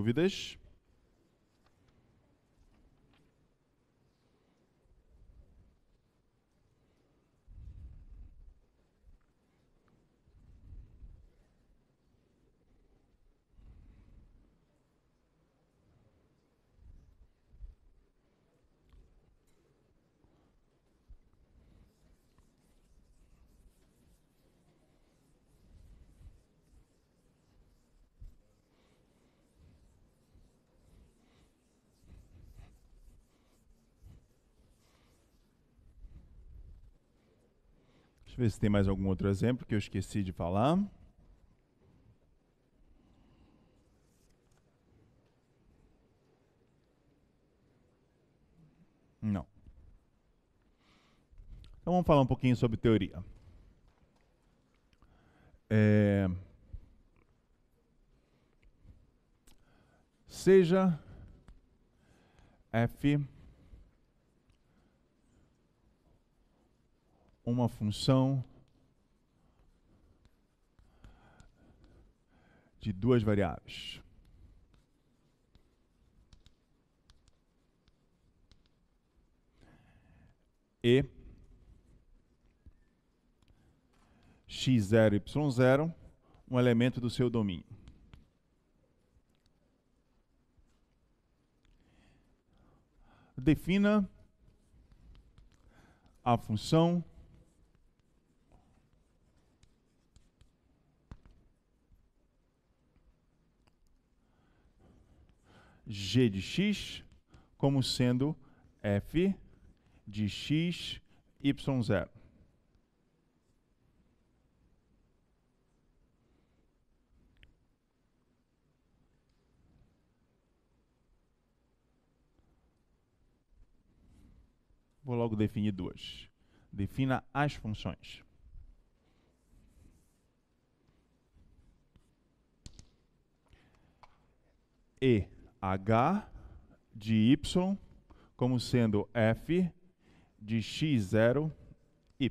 dúvidas, Deixa eu ver se tem mais algum outro exemplo que eu esqueci de falar. Não. Então vamos falar um pouquinho sobre teoria. É... Seja f uma função de duas variáveis. E x0, y0, um elemento do seu domínio. Defina a função g de x como sendo f de x, y, zero. Vou logo definir duas. Defina as funções. E H de Y como sendo F de X0, Y.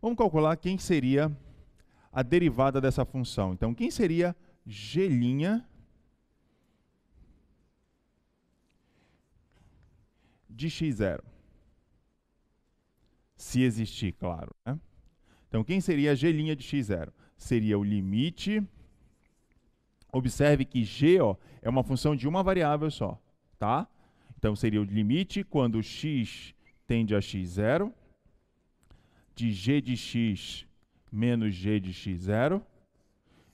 Vamos calcular quem seria a derivada dessa função. Então, quem seria G' de x0. Se existir, claro. Né? Então, quem seria g' de x0? Seria o limite... Observe que g ó, é uma função de uma variável só, tá? Então, seria o limite quando x tende a x0, de g de x menos g de x0,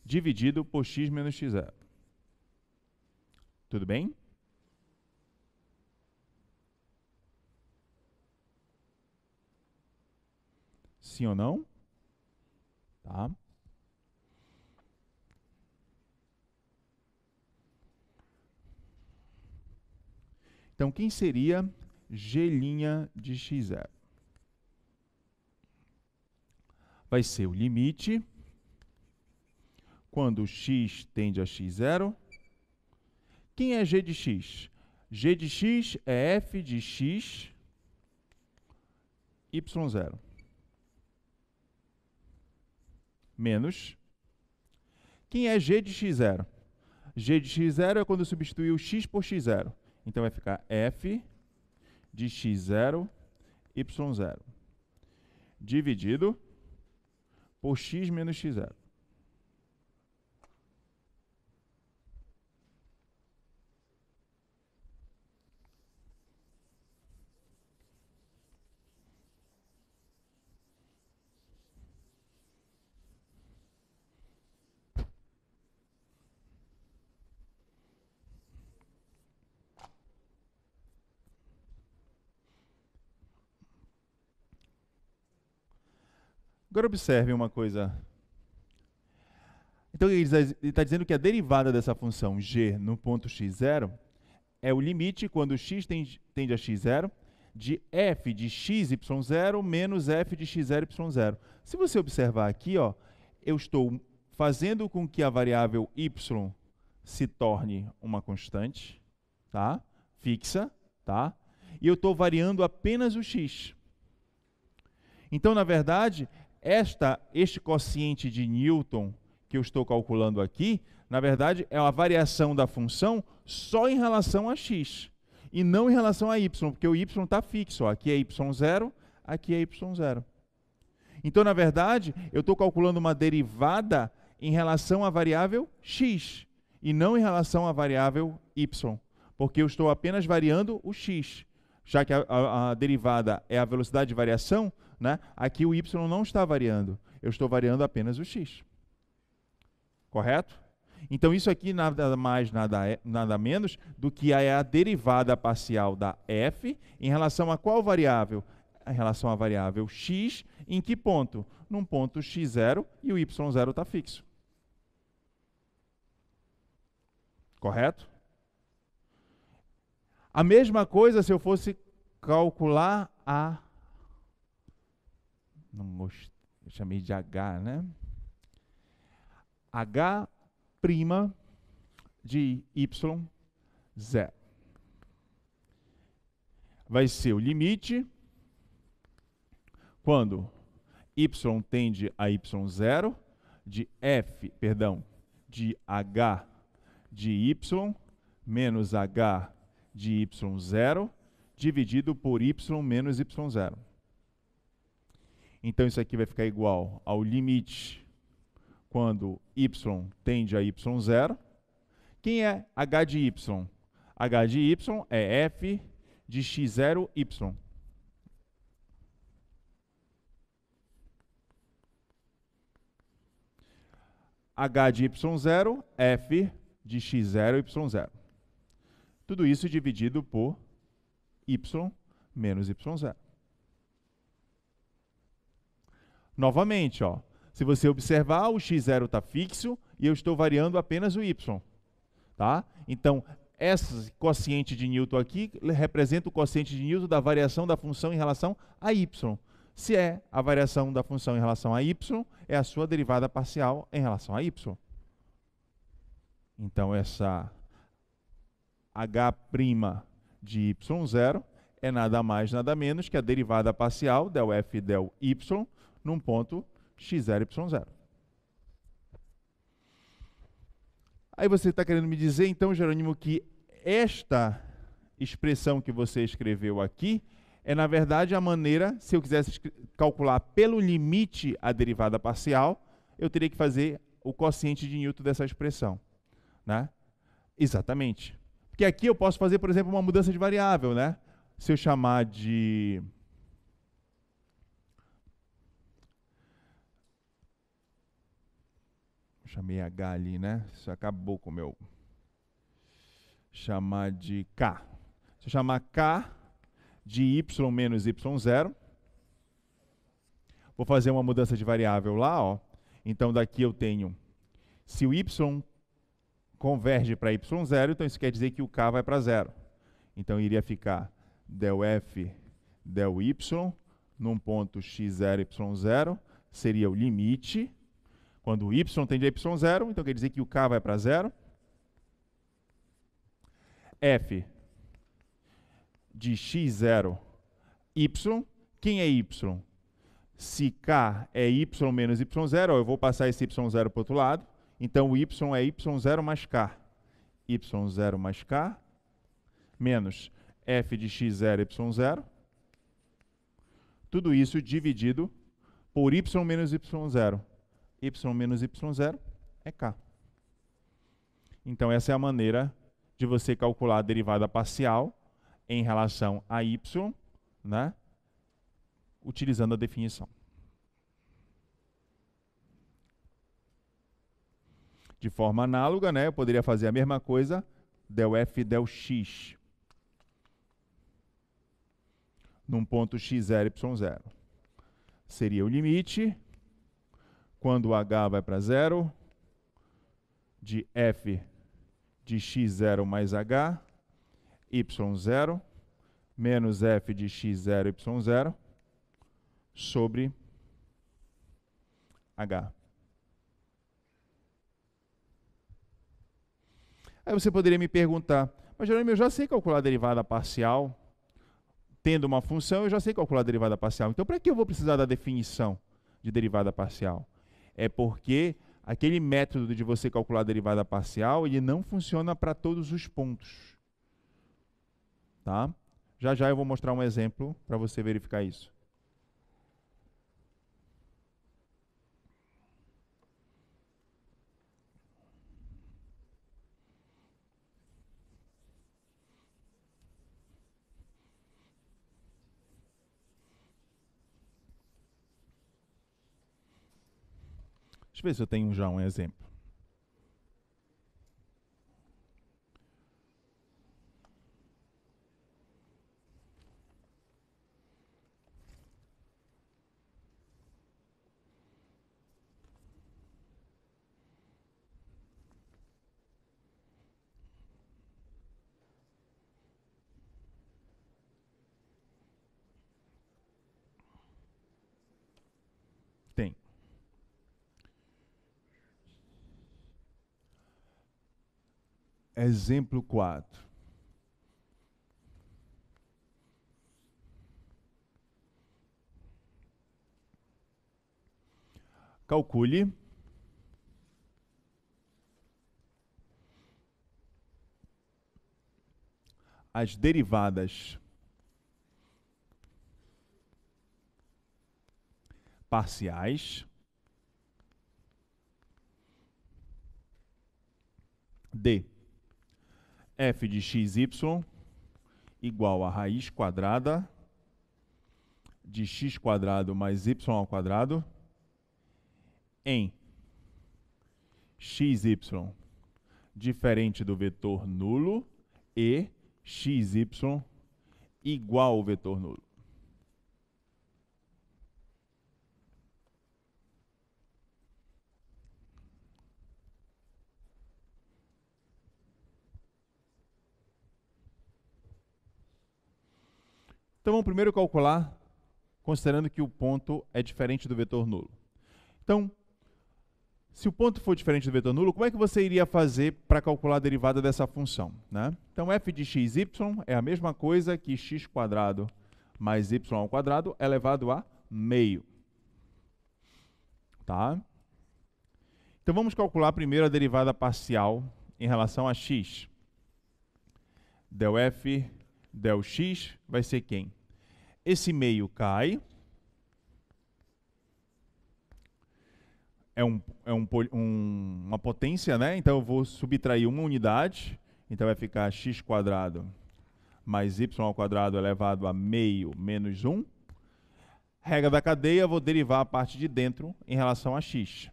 dividido por x menos x0. Tudo bem? sim ou não. Tá? Então, quem seria G' de x0? Vai ser o limite quando x tende a x0. Quem é g de x? g de x é f de x, y zero menos. Quem é g de x0? g de x0 é quando eu substituir o x por x0. Então vai ficar f de x0, y0. Dividido por x menos x0. Agora observe uma coisa. Então ele está dizendo que a derivada dessa função g no ponto x0 é o limite quando x tende, a x0 de f de xy0 menos f de x0y0. Se você observar aqui, ó, eu estou fazendo com que a variável y se torne uma constante, tá? Fixa, tá? E eu estou variando apenas o x. Então, na verdade, esta, este quociente de Newton que eu estou calculando aqui, na verdade, é uma variação da função só em relação a x e não em relação a y, porque o y está fixo. Ó. Aqui é y0, aqui é y0. Então, na verdade, eu estou calculando uma derivada em relação à variável x e não em relação à variável y, porque eu estou apenas variando o x. Já que a, a, a derivada é a velocidade de variação, né? Aqui o y não está variando, eu estou variando apenas o x. Correto? Então isso aqui nada mais, nada, é, nada menos do que é a derivada parcial da f em relação a qual variável? Em relação à variável x, em que ponto? Num ponto x0 e o y0 está fixo. Correto? A mesma coisa se eu fosse calcular a não eu chamei de H, né? H' de Y, zero. Vai ser o limite quando y tende a y0 de f, perdão, de h de y menos h de y0 dividido por y menos y0. Então isso aqui vai ficar igual ao limite quando y tende a y0. Quem é h de y? h de y é f de x0, y. h de y0, é f de x0, y0. Tudo isso dividido por y menos y0. Novamente, ó, se você observar, o x0 está fixo e eu estou variando apenas o y. Tá? Então, esse quociente de Newton aqui representa o quociente de Newton da variação da função em relação a y. Se é a variação da função em relação a y, é a sua derivada parcial em relação a y. Então, essa h' de y0 é nada mais, nada menos que a derivada parcial del f del y num ponto y 0 Aí você está querendo me dizer, então, Jerônimo, que esta expressão que você escreveu aqui é, na verdade, a maneira, se eu quisesse calcular pelo limite a derivada parcial, eu teria que fazer o quociente de Newton dessa expressão. Né? Exatamente. Porque aqui eu posso fazer, por exemplo, uma mudança de variável. Né? Se eu chamar de Chamei H ali, né? Isso acabou com o meu. Chamar de K. Se eu chamar K de Y menos Y0, vou fazer uma mudança de variável lá, ó. Então daqui eu tenho, se o Y converge para Y0, então isso quer dizer que o K vai para zero. Então iria ficar del F del Y num ponto x0, y0, seria o limite quando y tende a y0, então quer dizer que o k vai para zero. f de x0, y. Quem é y? Se k é y menos y0, eu vou passar esse y0 para o outro lado. Então, o y é y0 mais k. y0 mais k menos f de x0, y0. Tudo isso dividido por y menos y0 y menos y0 é k. Então, essa é a maneira de você calcular a derivada parcial em relação a y, né? utilizando a definição. De forma análoga, né, eu poderia fazer a mesma coisa, del f del x, num ponto x0, y0. Seria o limite quando o H vai para zero, de F de x0 mais h, y0, menos f de x0, y0, sobre h. Aí você poderia me perguntar, mas Jerônimo, eu já sei calcular a derivada parcial, tendo uma função, eu já sei calcular a derivada parcial, então para que eu vou precisar da definição de derivada parcial? é porque aquele método de você calcular a derivada parcial, ele não funciona para todos os pontos. Tá? Já já eu vou mostrar um exemplo para você verificar isso. Deixa eu ver se eu tenho já um exemplo. exemplo 4. Calcule. As derivadas parciais de f de y igual a raiz quadrada de x quadrado mais y ao quadrado em xy diferente do vetor nulo e xy igual ao vetor nulo. Então vamos primeiro calcular, considerando que o ponto é diferente do vetor nulo. Então, se o ponto for diferente do vetor nulo, como é que você iria fazer para calcular a derivada dessa função? Né? Então f de y é a mesma coisa que x quadrado mais y ao quadrado elevado a meio. Tá? Então vamos calcular primeiro a derivada parcial em relação a x. Del f del x vai ser quem? esse meio cai. É, um, é um, um, uma potência, né? Então eu vou subtrair uma unidade. Então vai ficar x quadrado mais y ao quadrado elevado a meio menos 1. Regra da cadeia, vou derivar a parte de dentro em relação a x.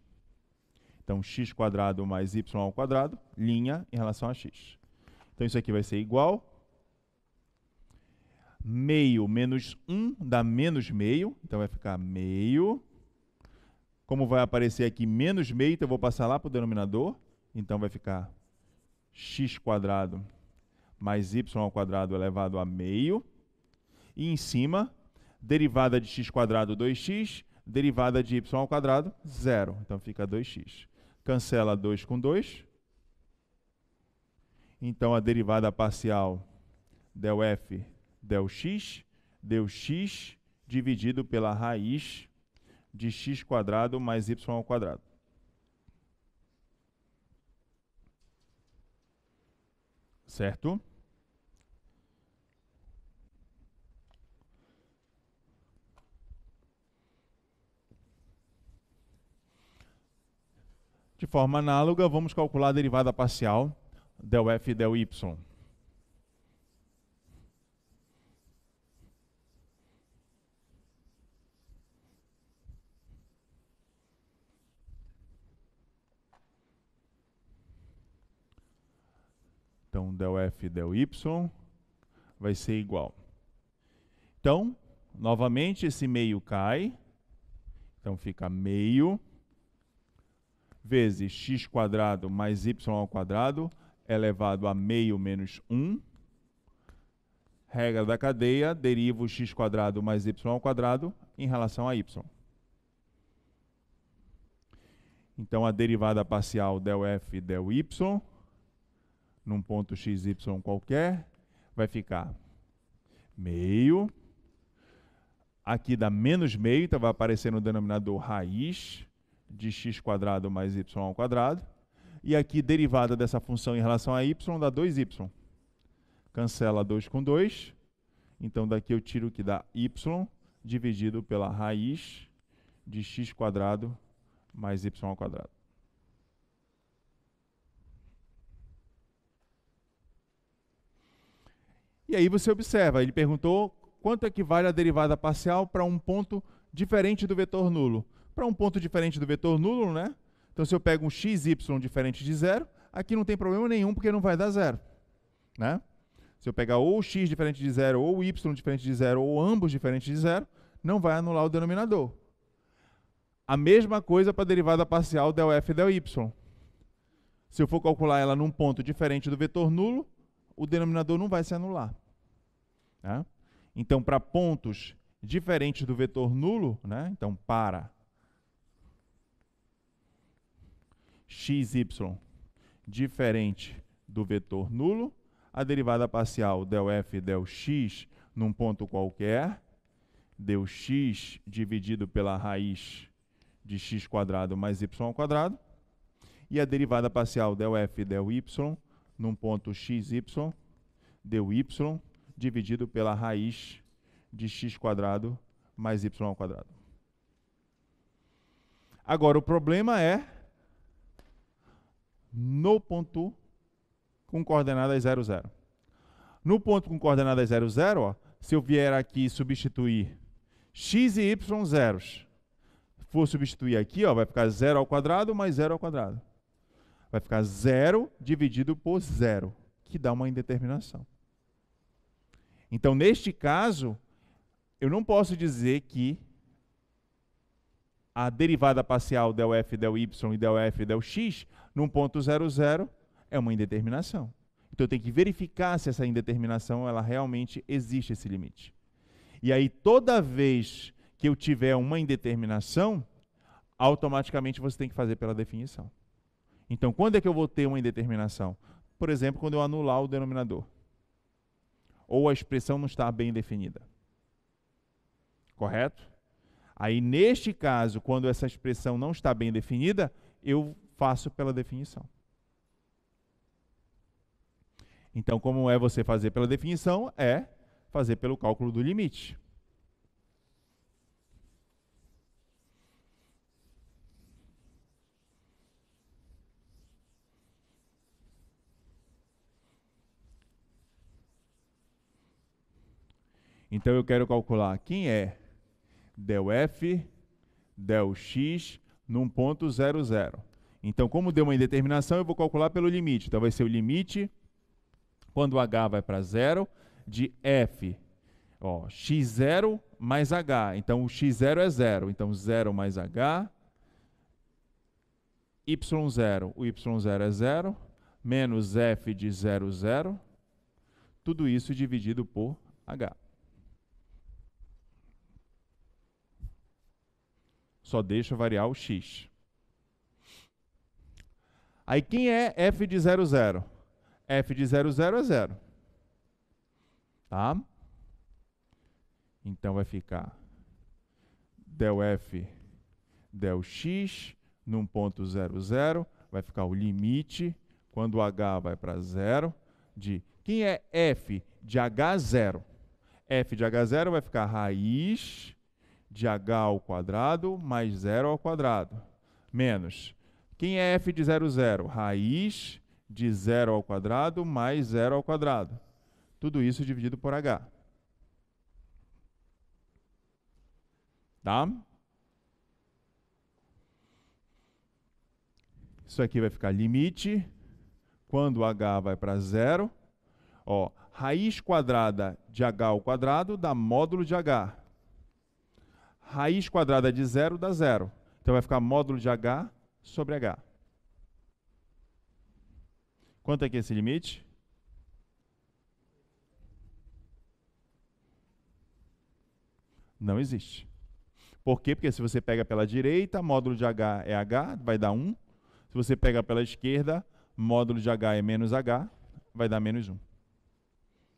Então, x quadrado mais y ao quadrado, linha em relação a x. Então, isso aqui vai ser igual meio menos 1 dá menos meio, então vai ficar meio. Como vai aparecer aqui menos meio, então eu vou passar lá para o denominador, então vai ficar x quadrado mais y ao quadrado elevado a meio. E em cima, derivada de x quadrado 2x, derivada de y ao quadrado, zero. Então fica 2x. Cancela 2 com 2. Então a derivada parcial del f del x, deu x dividido pela raiz de x quadrado mais y ao quadrado. Certo? De forma análoga, vamos calcular a derivada parcial del f del y. Então, del f del y vai ser igual. Então, novamente, esse meio cai. Então, fica meio vezes x quadrado mais y ao quadrado elevado a meio menos 1. Regra da cadeia, derivo x quadrado mais y ao quadrado em relação a y. Então, a derivada parcial del f del y num ponto XY qualquer, vai ficar meio, aqui dá menos meio, então vai aparecer no denominador raiz de x quadrado mais y ao quadrado, e aqui derivada dessa função em relação a y dá 2y. Cancela 2 com 2, então daqui eu tiro o que dá y dividido pela raiz de x quadrado mais y ao quadrado. E aí você observa, ele perguntou quanto equivale é a derivada parcial para um ponto diferente do vetor nulo. Para um ponto diferente do vetor nulo, né? Então, se eu pego um x, y diferente de zero, aqui não tem problema nenhum, porque não vai dar zero. Né? Se eu pegar ou x diferente de zero, ou y diferente de zero, ou ambos diferentes de zero, não vai anular o denominador. A mesma coisa para a derivada parcial del f del y. Se eu for calcular ela num ponto diferente do vetor nulo, o denominador não vai se anular. Né? Então, para pontos diferentes do vetor nulo, né? então para xy diferente do vetor nulo, a derivada parcial del f del x num ponto qualquer, deu x dividido pela raiz de x quadrado mais y quadrado, e a derivada parcial del f del y num ponto xy, deu y dividido pela raiz de x quadrado mais y ao quadrado. Agora, o problema é no ponto com coordenadas 0, 0. No ponto com coordenadas 0, 0, ó, se eu vier aqui e substituir x e y zeros, for substituir aqui, ó, vai ficar 0 ao quadrado mais 0 ao quadrado. Vai ficar zero dividido por zero que dá uma indeterminação. Então, neste caso, eu não posso dizer que a derivada parcial del f, del y e del f, del x num ponto zero, zero, é uma indeterminação. Então, eu tenho que verificar se essa indeterminação ela realmente existe esse limite. E aí, toda vez que eu tiver uma indeterminação, automaticamente você tem que fazer pela definição. Então, quando é que eu vou ter uma indeterminação? Por exemplo, quando eu anular o denominador. Ou a expressão não está bem definida. Correto? Aí, neste caso, quando essa expressão não está bem definida, eu faço pela definição. Então, como é você fazer pela definição? É fazer pelo cálculo do limite. Então eu quero calcular quem é del f del x num ponto 0, 0. Então, como deu uma indeterminação, eu vou calcular pelo limite. Então, vai ser o limite, quando h vai para zero, de f, ó, x0 mais h. Então, o x0 é zero. Então, zero mais h, y0, o y0 é zero, menos f de 0, 0, tudo isso dividido por h. só deixa variar o x. Aí quem é f de 00? f de 00 é zero. Tá? Então vai ficar del f del x num ponto 00 vai ficar o limite quando h vai para zero de quem é f de h0? f de h0 vai ficar raiz de h ao quadrado mais zero ao quadrado, menos. Quem é f de zero zero? Raiz de zero ao quadrado mais zero ao quadrado. Tudo isso dividido por h. Tá? Isso aqui vai ficar limite quando h vai para zero. Ó, raiz quadrada de h ao quadrado dá módulo de h. Raiz quadrada de zero dá zero. Então vai ficar módulo de h sobre h. Quanto é que é esse limite? Não existe. Por quê? Porque se você pega pela direita, módulo de h é h, vai dar 1. Se você pega pela esquerda, módulo de h é menos h, vai dar menos 1.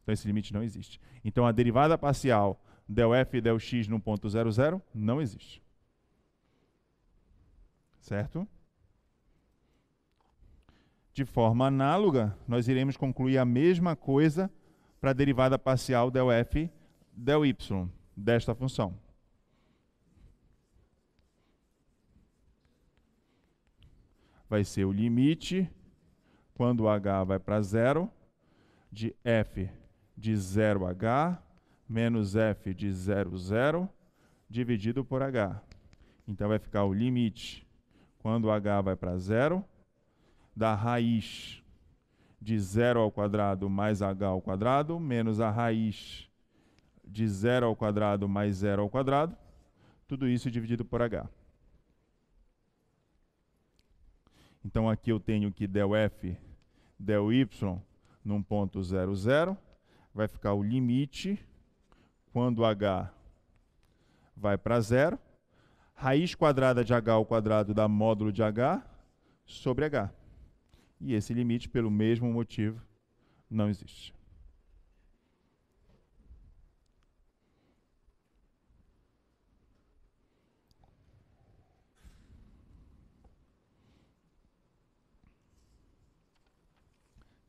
Então esse limite não existe. Então a derivada parcial del f e del x no ponto 00 não existe. Certo? De forma análoga, nós iremos concluir a mesma coisa para a derivada parcial del f del y desta função. Vai ser o limite, quando h vai para zero, de f de 0h menos f de 0, 0, dividido por h. Então vai ficar o limite, quando h vai para zero, da raiz de 0 ao quadrado mais h ao quadrado, menos a raiz de 0 ao quadrado mais 0 ao quadrado, tudo isso dividido por h. Então aqui eu tenho que del f, del y num ponto 0, 0, vai ficar o limite quando h vai para zero, raiz quadrada de h ao quadrado dá módulo de h sobre h. E esse limite, pelo mesmo motivo, não existe.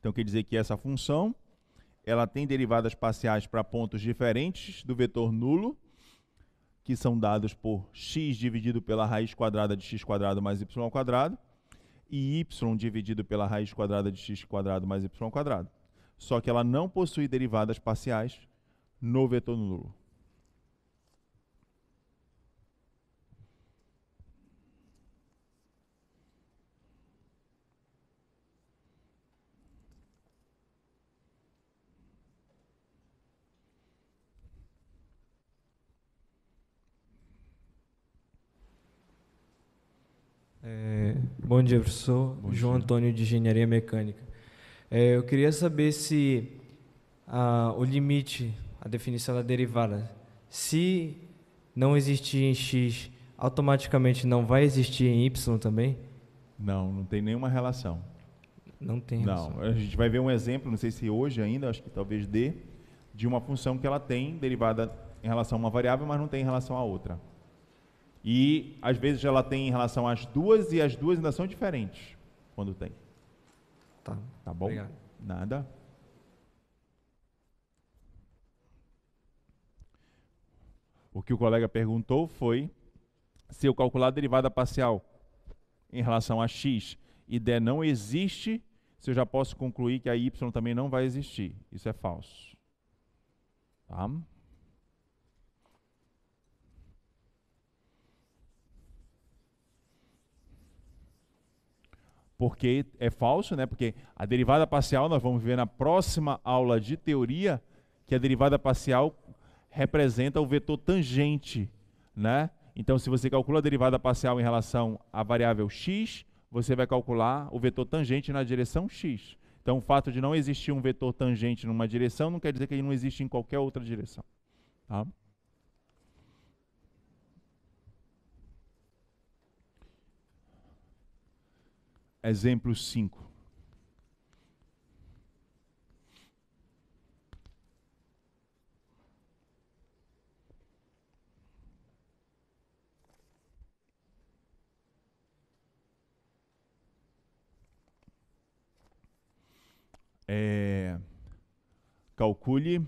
Então quer dizer que essa função ela tem derivadas parciais para pontos diferentes do vetor nulo, que são dados por x dividido pela raiz quadrada de x quadrado mais y quadrado e y dividido pela raiz quadrada de x quadrado mais y quadrado. Só que ela não possui derivadas parciais no vetor nulo. Bom dia, professor. Bom dia. João Antônio de Engenharia Mecânica. É, eu queria saber se a, o limite, a definição da derivada, se não existir em x, automaticamente não vai existir em y também? Não, não tem nenhuma relação. Não tem. Relação. Não, a gente vai ver um exemplo, não sei se hoje ainda, acho que talvez dê, de uma função que ela tem derivada em relação a uma variável, mas não tem em relação a outra. E às vezes ela tem em relação às duas e as duas ainda são diferentes quando tem. Tá. Tá bom? Obrigado. Nada. O que o colega perguntou foi se eu calcular a derivada parcial em relação a x e d não existe, se eu já posso concluir que a y também não vai existir. Isso é falso. Tá? porque é falso, né? Porque a derivada parcial nós vamos ver na próxima aula de teoria que a derivada parcial representa o vetor tangente, né? Então, se você calcula a derivada parcial em relação à variável x, você vai calcular o vetor tangente na direção x. Então, o fato de não existir um vetor tangente numa direção não quer dizer que ele não existe em qualquer outra direção. Tá? Exemplo 5. É, calcule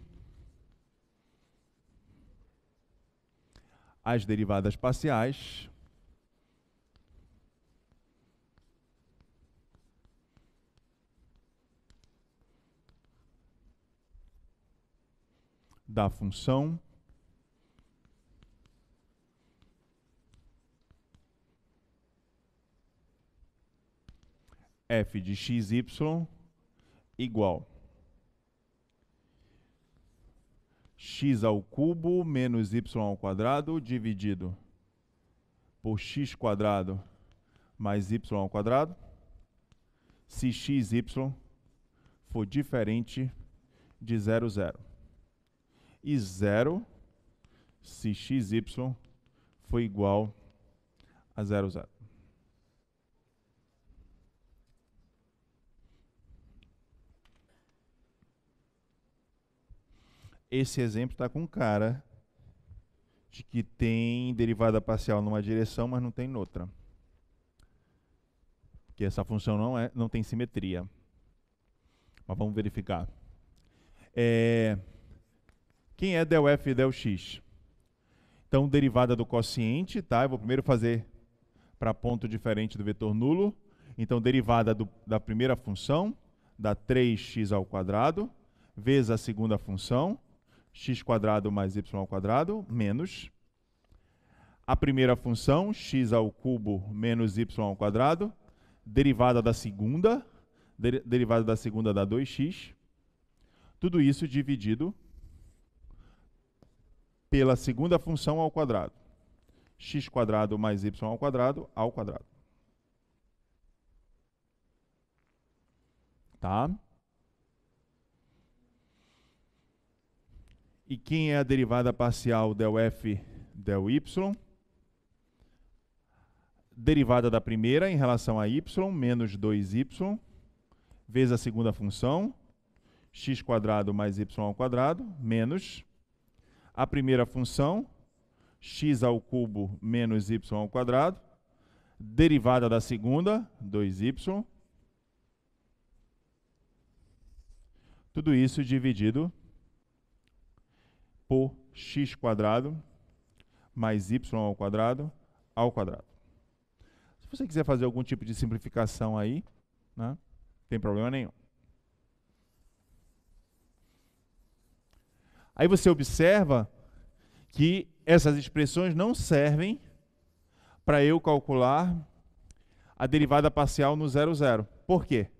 as derivadas parciais da função. f de xy igual x ao cubo menos y ao quadrado dividido por x quadrado mais y ao quadrado se x y for diferente de zero zero e zero se xy foi igual a zero zero. Esse exemplo está com cara de que tem derivada parcial numa direção, mas não tem noutra. Porque essa função não, é, não tem simetria. Mas vamos verificar. É, quem é del f e del x? Então, derivada do quociente, tá? Eu vou primeiro fazer para ponto diferente do vetor nulo. Então, derivada do, da primeira função dá 3x ao quadrado, vezes a segunda função, x quadrado mais y ao quadrado, menos a primeira função, x ao cubo menos y ao quadrado, derivada da segunda, der, derivada da segunda dá 2x, tudo isso dividido pela segunda função ao quadrado. x quadrado mais y ao quadrado ao quadrado. Tá? E quem é a derivada parcial del f del y? Derivada da primeira em relação a y, menos 2y, vezes a segunda função, x quadrado mais y ao quadrado, menos a primeira função, x ao cubo menos y ao quadrado, derivada da segunda, 2y, tudo isso dividido por x quadrado mais y ao quadrado ao quadrado. Se você quiser fazer algum tipo de simplificação aí, né, não tem problema nenhum. Aí você observa que essas expressões não servem para eu calcular a derivada parcial no zero zero. Por quê?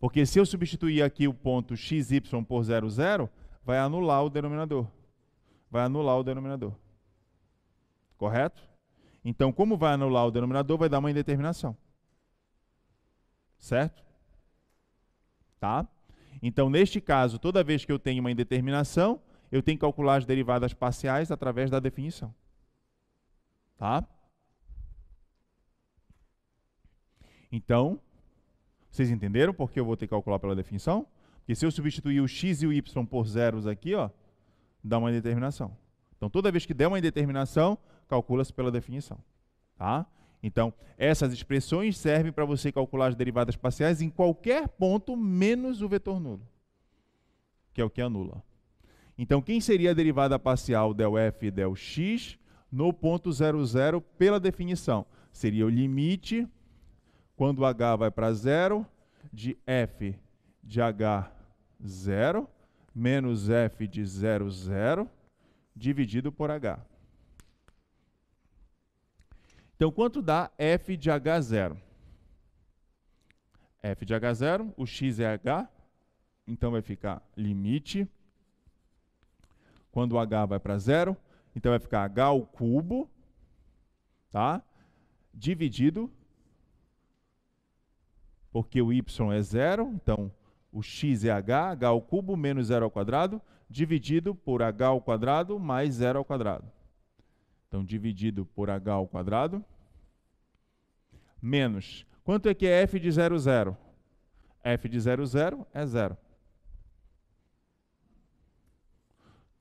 Porque se eu substituir aqui o ponto xy por zero zero, vai anular o denominador. Vai anular o denominador. Correto? Então, como vai anular o denominador, vai dar uma indeterminação. Certo? Tá? Então, neste caso, toda vez que eu tenho uma indeterminação, eu tenho que calcular as derivadas parciais através da definição. Tá? Então, vocês entenderam por que eu vou ter que calcular pela definição? Porque se eu substituir o x e o y por zeros aqui, ó, dá uma indeterminação. Então, toda vez que der uma indeterminação, calcula-se pela definição. Tá? Então, essas expressões servem para você calcular as derivadas parciais em qualquer ponto menos o vetor nulo, que é o que anula. Então, quem seria a derivada parcial del f e del x no ponto 00 pela definição? Seria o limite, quando h vai para zero, de f de h zero menos f de zero zero dividido por h. Então, quanto dá f de h zero? f de h0, o x é h, então vai ficar limite quando o H vai para zero, então vai ficar H ao cubo, tá? Dividido, porque o Y é zero, então o X é H, H ao cubo menos zero ao quadrado, dividido por H ao quadrado mais zero ao quadrado. Então, dividido por H ao quadrado, menos. Quanto é que é f de zero zero? f de zero zero é zero.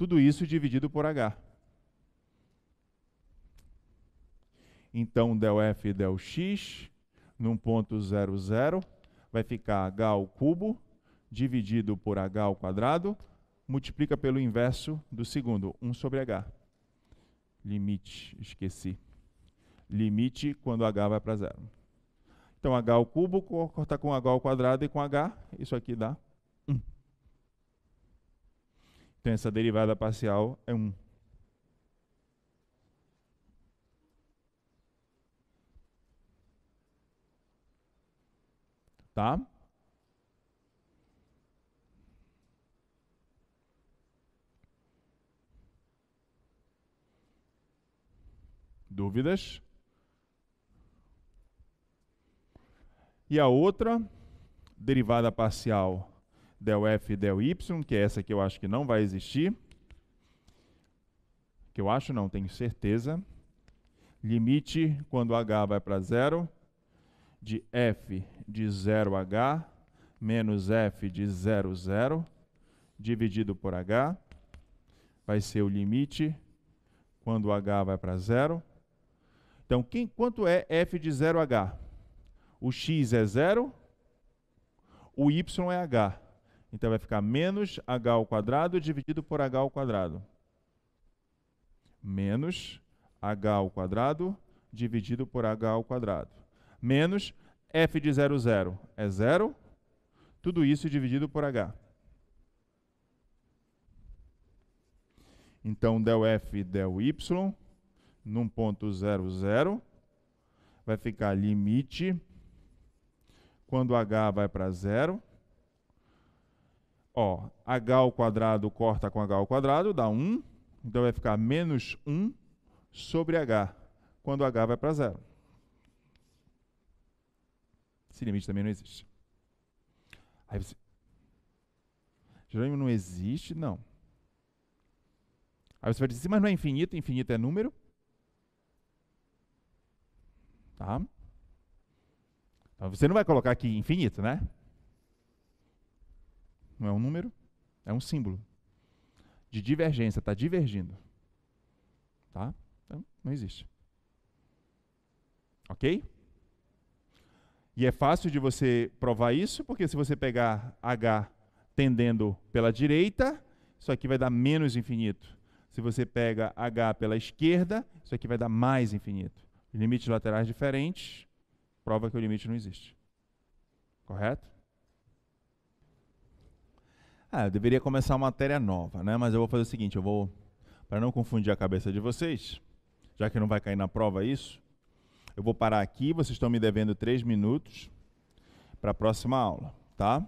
Tudo isso dividido por H. Então, del f del x, num ponto 0, 0, vai ficar h ao cubo dividido por h ao quadrado, multiplica pelo inverso do segundo, 1 sobre h. Limite, esqueci. Limite quando h vai para zero. Então, h ao cubo, cortar com h ao quadrado e com h, isso aqui dá então, essa derivada parcial é 1. Tá? Dúvidas? E a outra derivada parcial del F e del Y, que é essa que eu acho que não vai existir, que eu acho não, tenho certeza, limite quando H vai para zero, de F de 0H menos F de 0, 0, dividido por H, vai ser o limite quando H vai para zero. Então, quem, quanto é F de 0H? O X é zero, o Y é H. Então vai ficar menos h ao quadrado dividido por h ao quadrado. Menos h ao quadrado dividido por h ao quadrado. Menos f de 0, 0 é zero. Tudo isso dividido por h. Então, del f del y, num ponto 0, 0, vai ficar limite, quando h vai para zero, Ó, h ao quadrado corta com h ao quadrado, dá 1. Então vai ficar menos 1 sobre h, quando h vai para zero. Esse limite também não existe. Aí você... Jerônimo não existe? Não. Aí você vai dizer, mas não é infinito, infinito é número. Tá? Então você não vai colocar aqui infinito, né? Não é um número, é um símbolo. De divergência, está divergindo. Tá? Então, não existe. Ok? E é fácil de você provar isso, porque se você pegar H tendendo pela direita, isso aqui vai dar menos infinito. Se você pega H pela esquerda, isso aqui vai dar mais infinito. Limites laterais diferentes, prova que o limite não existe. Correto? Ah, eu deveria começar uma matéria nova, né? Mas eu vou fazer o seguinte, eu vou para não confundir a cabeça de vocês, já que não vai cair na prova isso, eu vou parar aqui, vocês estão me devendo três minutos para a próxima aula, tá?